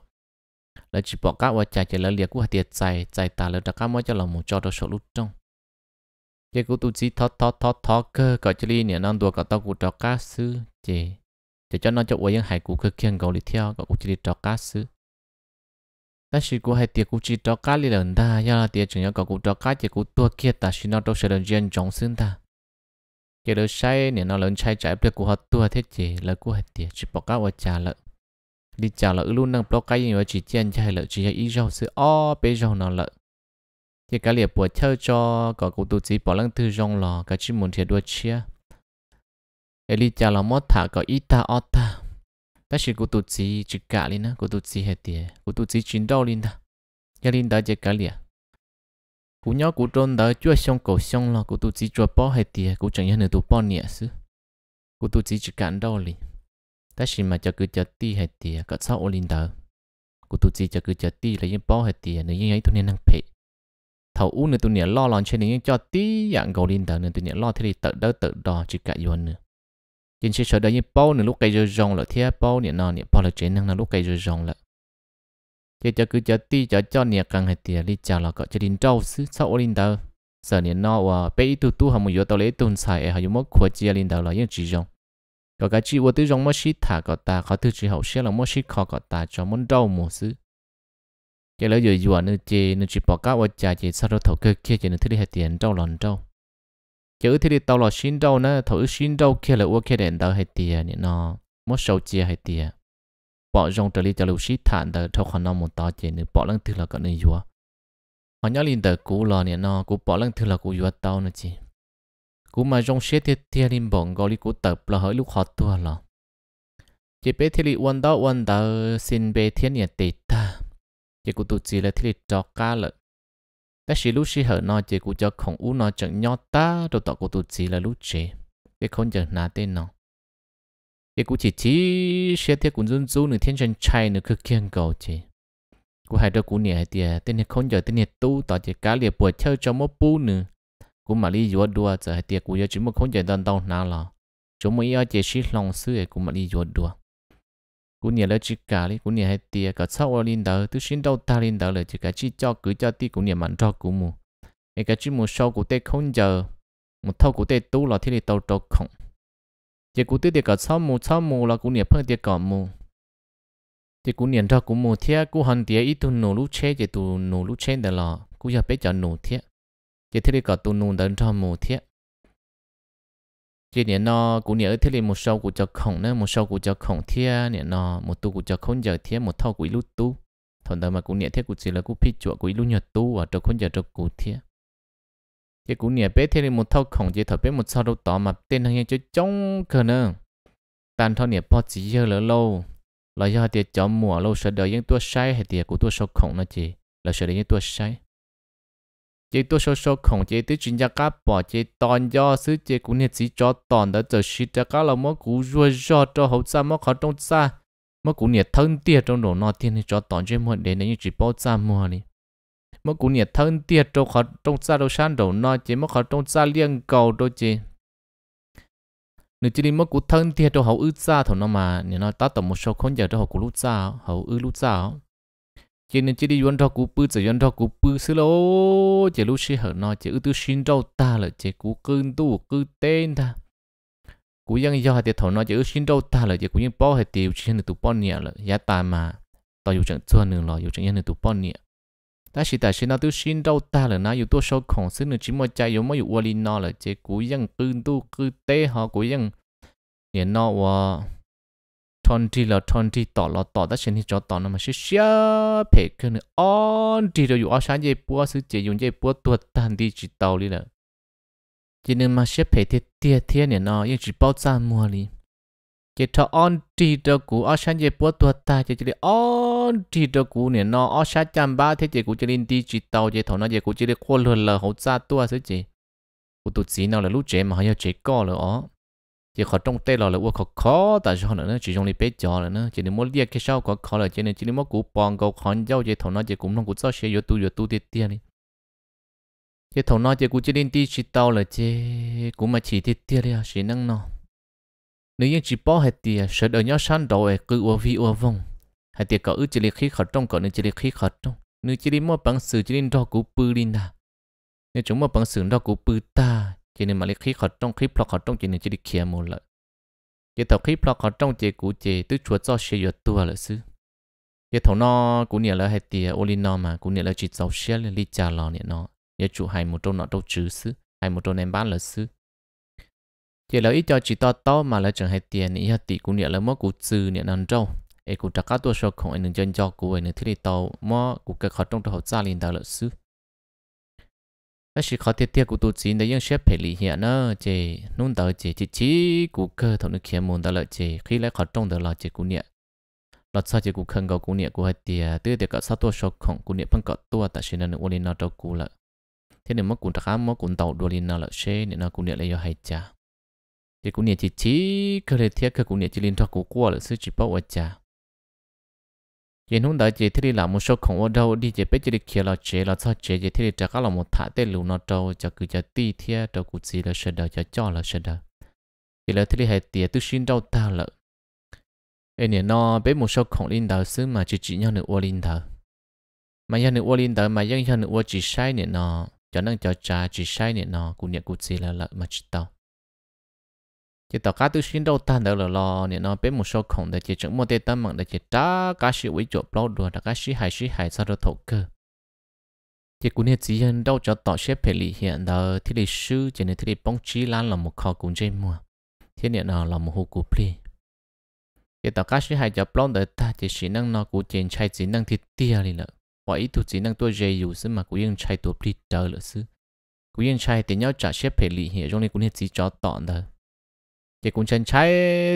là chỉ bỏ cá ua chạy chỉ là liệt của tiệt chạy chạy ta là đặc cá mới cho là một cho đó số lúc trong chỉ cụ tu chỉ thọ thọ thọ thọ cơ có chỉ li niệm non đua có tao cụ đó cá sư chỉ chỉ cho nó cho ua những hải cụ cơ kiêng cầu đi theo có cụ chỉ đi đó cá sư ta chỉ có hai tiệc cụ chỉ cho cá lì lợn ta do là tiệc chẳng có cụ cho cá chỉ cụ tua kia ta chỉ nó đâu sẽ được dân chống xứng ta cái được sai nên nó lớn sai trái được cụ họ tua thế chỉ là cụ hai tiệc chỉ bỏ cá vào chả lợn đi chả lợn luôn năng bỏ cái gì mà chỉ chén chả lợn chỉ hay ít rau sữa o bê rau nó lợn thì cá lì bỏ chơi cho có cụ tu chỉ bỏ lăng thư rong lò cá chỉ muốn thiệt đua chia đi chả là mót thả có ít ta ót ta chỉ cô tụt chỉ chỉ cả liền á cô tụt chỉ hết tiền cô tụt chỉ chín đâu liền ta gia đình ta chỉ cả liền cô nhóc cô trôn đó chưa xong cổ xong là cô tụt chỉ cho bỏ hết tiền cô chẳng nhận được tụt bỏ nhẹ xứ cú tụt chỉ chỉ cản đâu liền ta chỉ mà cho cứ cho ti hết tiền cả sau liền đó cô tụt chỉ cho cứ cho ti là những hết tiền nữa như ấy tụi nên năng phê thầu u nữa tụi nên lo lòn trên này cho ti dạng gầu lên đó nên tụi nên lo thế thì tự đỡ tự đo chỉ cả yuan nữa chính sự sợ đấy như bao nửa lúc cây rồi rong là thế bao nửa nọ nửa bao là chuyện năng là lúc cây rồi rong là chỉ cho cứ cho ti cho cho nè càng hay tiền đi chào là có cho đến trâu xứ sau ô linh đầu sợ nè nọ và bé ít tu tu hầm một tàu lấy tuần xài hay dùng mất chi ở linh đầu là những chỉ rồng có cái chỉ vô tư rồng mất xí thả có ta có thứ chỉ hậu sẽ là mất xí khó có ta cho muốn trâu một sứ, chỉ lấy giờ vừa nữa chỉ nữa chỉ bỏ cá vào trà chỉ sau đó thầu cơ kia chỉ nữa thứ đi hay tiền trâu lòn trâu chữ thì đi tàu là xin đâu nó thử xin đâu kia là uống kia đèn tàu hay tiề nè nó mất sầu chia hay tiề bỏ rong trở đi cho lưu sĩ thản tờ thâu khoản nó một to chế nữa bỏ lăng thứ là còn nữa vừa họ nhớ liền tờ cũ là nè nó cũ bỏ lăng thứ là cũ vừa tàu nữa chỉ cũ mà rong xe thì thiệt liền bọn gọi đi cũ tập là hỡi lúc họ tua lò chỉ bé thì đi quan đó quan đó xin bé thiên nhà tê ta chỉ cũ tụt chỉ là thì li trọ cá lợi cái sĩ lúc xí hở nó chỉ cũng cho không u nó chẳng nhỏ ta đồ tọt của tụt chỉ là lúc chế cái không chẳng ná tên nó cái cũng chỉ chỉ xe thiết cũng run run nửa thiên chân chay nửa cứ kiêng cầu chế cũng hai đứa cũng nhẹ thì tên này không giờ tên này tu tỏ chỉ cá liệt buổi chơi cho một bu nửa cũng mà đi dúa đua giờ hai tiệc cũng giờ chỉ một không giờ đàn đau nào là chúng mới ở chỉ xí lòng xưa cũng mà đi dúa đua cú nhà lỡ chỉ cả đi cú nhà hay tiền cả sau lên đỡ tôi xin đâu ta lên đỡ là chỉ cả chỉ cho cứ cho tí cú nhà mạnh cho cú mù cái cả chỉ mù sau cú tê không giờ một thâu cú tê tú là thì đi tàu trâu không chỉ cú tê tiền cả sau mù sau mù là cú nhà phơi tiền cả mù chỉ cú nhà cho cú mù thế cú hận tiền ít tu nổ lú chết chỉ tu nổ lú chết đó là cú giờ bây giờ nổ thế chỉ thế đi cả tu nổ đỡ cho mù thế chỉ nên nó cũng nhớ thế là một số của cho khổng nữa một số của cho khổng thia nên nó một tu của cho khổng giờ thia một thâu của lút tu thằng đó mà cũng nhớ thế của chỉ là cũng phi chuột của lút nhật tu và cho khổng giờ cho cụ thia chỉ cũng nhớ bé thế là một thâu khổng chỉ thở bé một sao đâu tỏ mà tên thằng nhà chơi chống cơ nữa tan thâu nhớ bỏ chỉ giờ lỡ lâu là do tiệt cho mùa lâu sợ đợi những tua sai hay tiệt của tua sâu khổng nó chỉ là sợ đợi những tua sai chế tôi số số không chế tôi chuyên gia cá bỏ chế toàn do sứ chế cũng nhiệt sĩ cho toàn đã giờ sĩ ra cá là mất cú rùa do cho hậu xa mất khó trong xa mất cũng nhiệt thân tiệt trong đồ nó thiên cho toàn chế muộn đến những chỉ bao xa mua đi mất cũng nhiệt thân tiệt trong khó trong xa đâu san đầu nó chế mất khó trong xa liên cầu đâu chế nếu chỉ đi mất cũng thân tiệt trong hậu ứ xa thôi nó mà nếu nó ta tổng một số không giờ cho hậu cú lúc xa hậu ứ lúc xa chỉ nên chỉ đi vận thọ cú bự chỉ vận thọ cú bự xí lô chỉ lúc xí hở nó chỉ ưu tư xin rau ta là chỉ cú cơn tu cú tên ta cú dân do hạt thọ nó chỉ ưu xin rau ta là chỉ cú những bao hạt tiêu chỉ nên tụ bao nhẹ là giá ta mà tao yêu chẳng chua nữa lo yêu chẳng yên tụ bao nhẹ ta chỉ ta xin nó tư xin rau ta là nó yêu tu sâu khổng xí nương chỉ một trái yêu mới yêu uali nó là chỉ cú dân cơn tu cú tên họ cú dân nhẹ nó và thon tri là thon tri tỏ là tỏ đã xem thì cho tỏ nó mà sẽ xia phải cái này on tri rồi dù ở sáng dây búa sự chỉ dùng dây búa tuột tan đi chỉ tao đi là chỉ nên mà sẽ phải thiết tia thiết này nó nhưng chỉ bao gian mua đi chỉ thọ on tri đó cũ ở sáng dây búa tuột ta chỉ chỉ on tri đó cũ này nó ở sáng chăm ba thế chỉ cũ chỉ nên đi chỉ tao chỉ thọ nó chỉ cũ chỉ để khô lừa lờ hậu ra tu sự chỉ cũ tụt xí nào là lúc trẻ mà hay là trẻ co là ó chỉ khó trong tay là là uống khó khó tại sao nữa chỉ dùng đi bé cho là nữa chỉ nên mua liệt cái sau có khó là chỉ nên chỉ nên mua củ bông cầu khăn dâu chỉ thầu nó chỉ cũng không cũng cho xe yếu tu yếu tu tiệt tiền đi chỉ thầu nó chỉ cũng chỉ nên đi chỉ tao là chỉ cũng mà chỉ tiệt tiền đi à chỉ năng nó nếu như chỉ bỏ hết tiền sẽ đỡ nhau san đầu ấy cứ uống vi uống vong hết tiền cậu ư chỉ lấy khi khó trong cậu nên chỉ lấy khi khó trong nếu chỉ nên mua bằng sự chỉ nên đo củ bự đi nà, nếu chúng mua bằng sự đo củ bự ta chỉ nên mà lấy khí khó trong khí plot khó trong chỉ nên chỉ đi kia một lợi chỉ tàu khí plot khó trong chỉ cũ chỉ tứ chúa cho xe yết tua sư chỉ thầu nó cũ nhẹ là hay tiền olino mà cũ nhẹ là chỉ giàu xe là trà lò nhẹ nó nhớ chủ hay một trâu nọ trâu trừ sư hay một trâu nem bán lợi sư chỉ là ít cho chỉ to to mà là chẳng hay tiền ý hạt tỷ cũ nhẹ là mất cũ trừ nhẹ nằm trâu ai cũ trắc cá tua sọ không ai nâng chân cho cũ ai nâng thiết đi tàu mất cũ cái khó trong trâu gia liền đào lợi sư nó chỉ khó tiết tiết của tụt chín để những xếp phải lý hiện nó chỉ nôn tới chỉ chỉ chỉ của cơ thằng nó kia môn đó là chỉ khi lấy khó trong đó là chỉ của nhẹ lọt sao chỉ của khăn gạo của nhẹ của hai tia tiếc để cả sao tua sọc khổng của nhẹ phân cọ tua tại xin nó uốn lên nó đâu cũ lợ thế nên mất cuốn đặc ám mất cũng tàu đuôi lên nó lợ xe nên nó cũng nhẹ lấy do hai cha chỉ của nhẹ chỉ chỉ cơ thể thiết cơ của nhẹ chỉ lên thoát của qua là sự chỉ bảo ở cha hiện hôm đại chỉ thấy là một số khổng ở đâu đi chỉ biết chỉ đi kia là chế là sao chế chỉ là chắc là một thả tê lù nó trâu cho cứ cho ti thia trâu cụ gì là sẽ đời cho cho là sẽ đời chỉ là thấy hệ tiền tư xin đâu ta lợ em nhớ nó biết một số khổng linh đạo xứ mà chỉ chỉ nhau nữa linh đạo mà nhau nữa linh đạo mà dân nhau nữa chỉ sai nữa nó cho nên cho cha chỉ sai nữa nó cũng nhận cụ gì là lợ mà chỉ tao chỉ tao cá tôi xin đâu ta đâu là lo nè nó bé một số khổng để chỉ chứng một tê tâm mạng để chỉ trả cá sĩ với chỗ bao đùa là cá sĩ hải sĩ hải sao đó thổ cơ chỉ cũng nên chỉ hiện đâu cho tao xếp phải lý hiện đó thì lịch sư chỉ nên thì lịch bóng chí lan là một kho cũng dễ mua thế nè nó là một hồ cụ pli chỉ tao cá sĩ hải cho bao đỡ ta chỉ sĩ năng nó cũng chỉ chạy chỉ năng thì tia đi nữa bỏ ý tu chỉ năng tôi dễ dù xứ mà cũng yên chạy tu pli trở lỡ xứ cũng yên chạy thì nhau trả xếp phải lý hiện trong này cũng nên chỉ cho tọn thôi thì cũng chân trái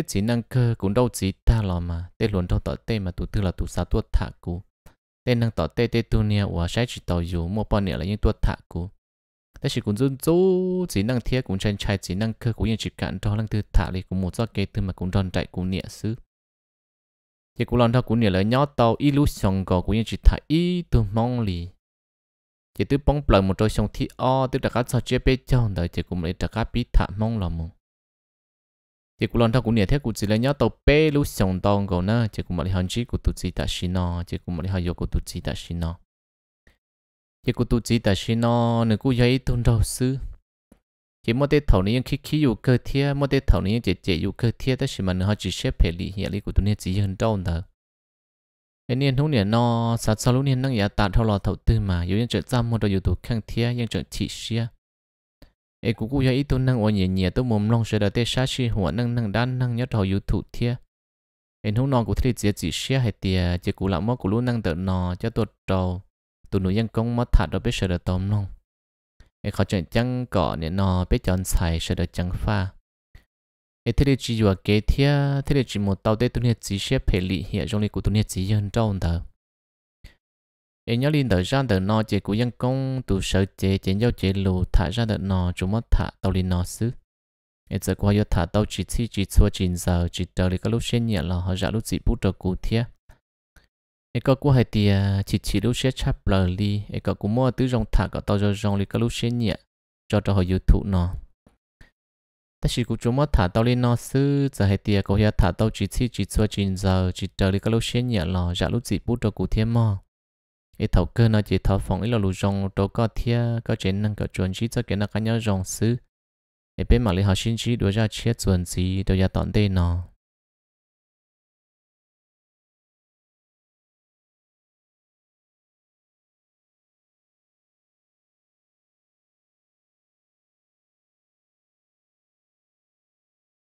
chỉ năng cơ cũng đâu chỉ ta lo mà tê luôn đâu tỏ tê mà tụ tư là tụ sao tuột thả cú tê năng tỏ tê tê tu nia và sẽ chỉ tỏ dù mua bao nia là những tuột thả cú thế chỉ cũng run rú chỉ năng thiết cũng chân trái chỉ năng cơ cũng như chỉ cạn đó năng tư thả đi cũng một do kê tư mà cũng đòn chạy cũng nia xứ chỉ cũng lần đó cũng nia là nhỏ tàu illusion gò cũng như chỉ thả ý tu mong lì chỉ tư bóng bờ một đôi sông thi o tư đặc cá sao chế bê chồng đời chỉ cũng lấy đặc cá bí thả mong lòng mùng chỉ cũng lần thao cũng nhớ thế cũng chỉ là nhớ tàu bê lúc sống tông cầu nữa chỉ cũng đi hàng chỉ cũng tụt chỉ ta xin nó chỉ cũng mọi hàng yêu cũng tụt chỉ ta xin nó chỉ cũng tụt chỉ ta xin nó nữa cũng dạy tuân đầu sư chỉ một cái thầu này khi khi yêu cơ thiê một cái thầu này chỉ chỉ yêu cơ thiê đó là mình họ chỉ xếp phải lý hệ lý của tụi này chỉ hơn đâu thôi anh niên hôm nay nó sát sau lúc này nó giả tạo thao lò thầu tư mà yêu những chuyện giam một đồ yêu tụ khang thiê những chuyện chỉ xia e cú cú ya ít tu năng ở nhẹ nhẹ tu mồm long sẽ đợi tê sát chi hỏa năng năng đan năng nhớ thầu youtube thia em hôm nọ cú thấy chỉ chỉ xe hay tiề chỉ cú làm mất cú luôn năng tự nọ cho tôi trâu tôi nụ dân công mất thật rồi biết sẽ đợi tôm long em khó chọn chăng cọ nè nọ biết chọn xài sẽ đợi chăng pha em thấy chỉ vừa kế thia thấy chỉ một tàu tê tôi nhớ chỉ xe phải lị hiện trong này cú tu nhiệt chỉ dân trâu đâu em nhớ linh đợi ra đợi nọ chế của dân công tụ sở chế chế giao chế lù thả ra đợi nọ chúng mất thả tàu linh nọ xứ em giờ qua giờ thả tàu chỉ thi chỉ xua chỉ giờ chỉ đợi lấy các lúc xuyên nhẹ là họ dạ lúc dị bút đầu cụ thiê em có cú hai tia chỉ chỉ lúc xuyên chắp lờ li em có cú mua từ dòng thả cả tàu rồi dòng lấy các lúc xuyên nhẹ cho cho họ dự thụ nọ ta chỉ cũng chúng mất thả tàu lên nó xứ giờ hai tia có giờ thả tàu chỉ thi chỉ xua chỉ giờ chỉ đợi lấy các lúc xuyên nhẹ là dạ lúc dị bút đầu cụ thiê mò ít thầu cơ nó chỉ thầu phòng ít là lù rong đâu có thia có chế năng có chuẩn chỉ cho cái nó cái nhau rong xứ ít bên mà lấy họ sinh chỉ đưa ra chiết chuẩn gì đâu ra tận đây nó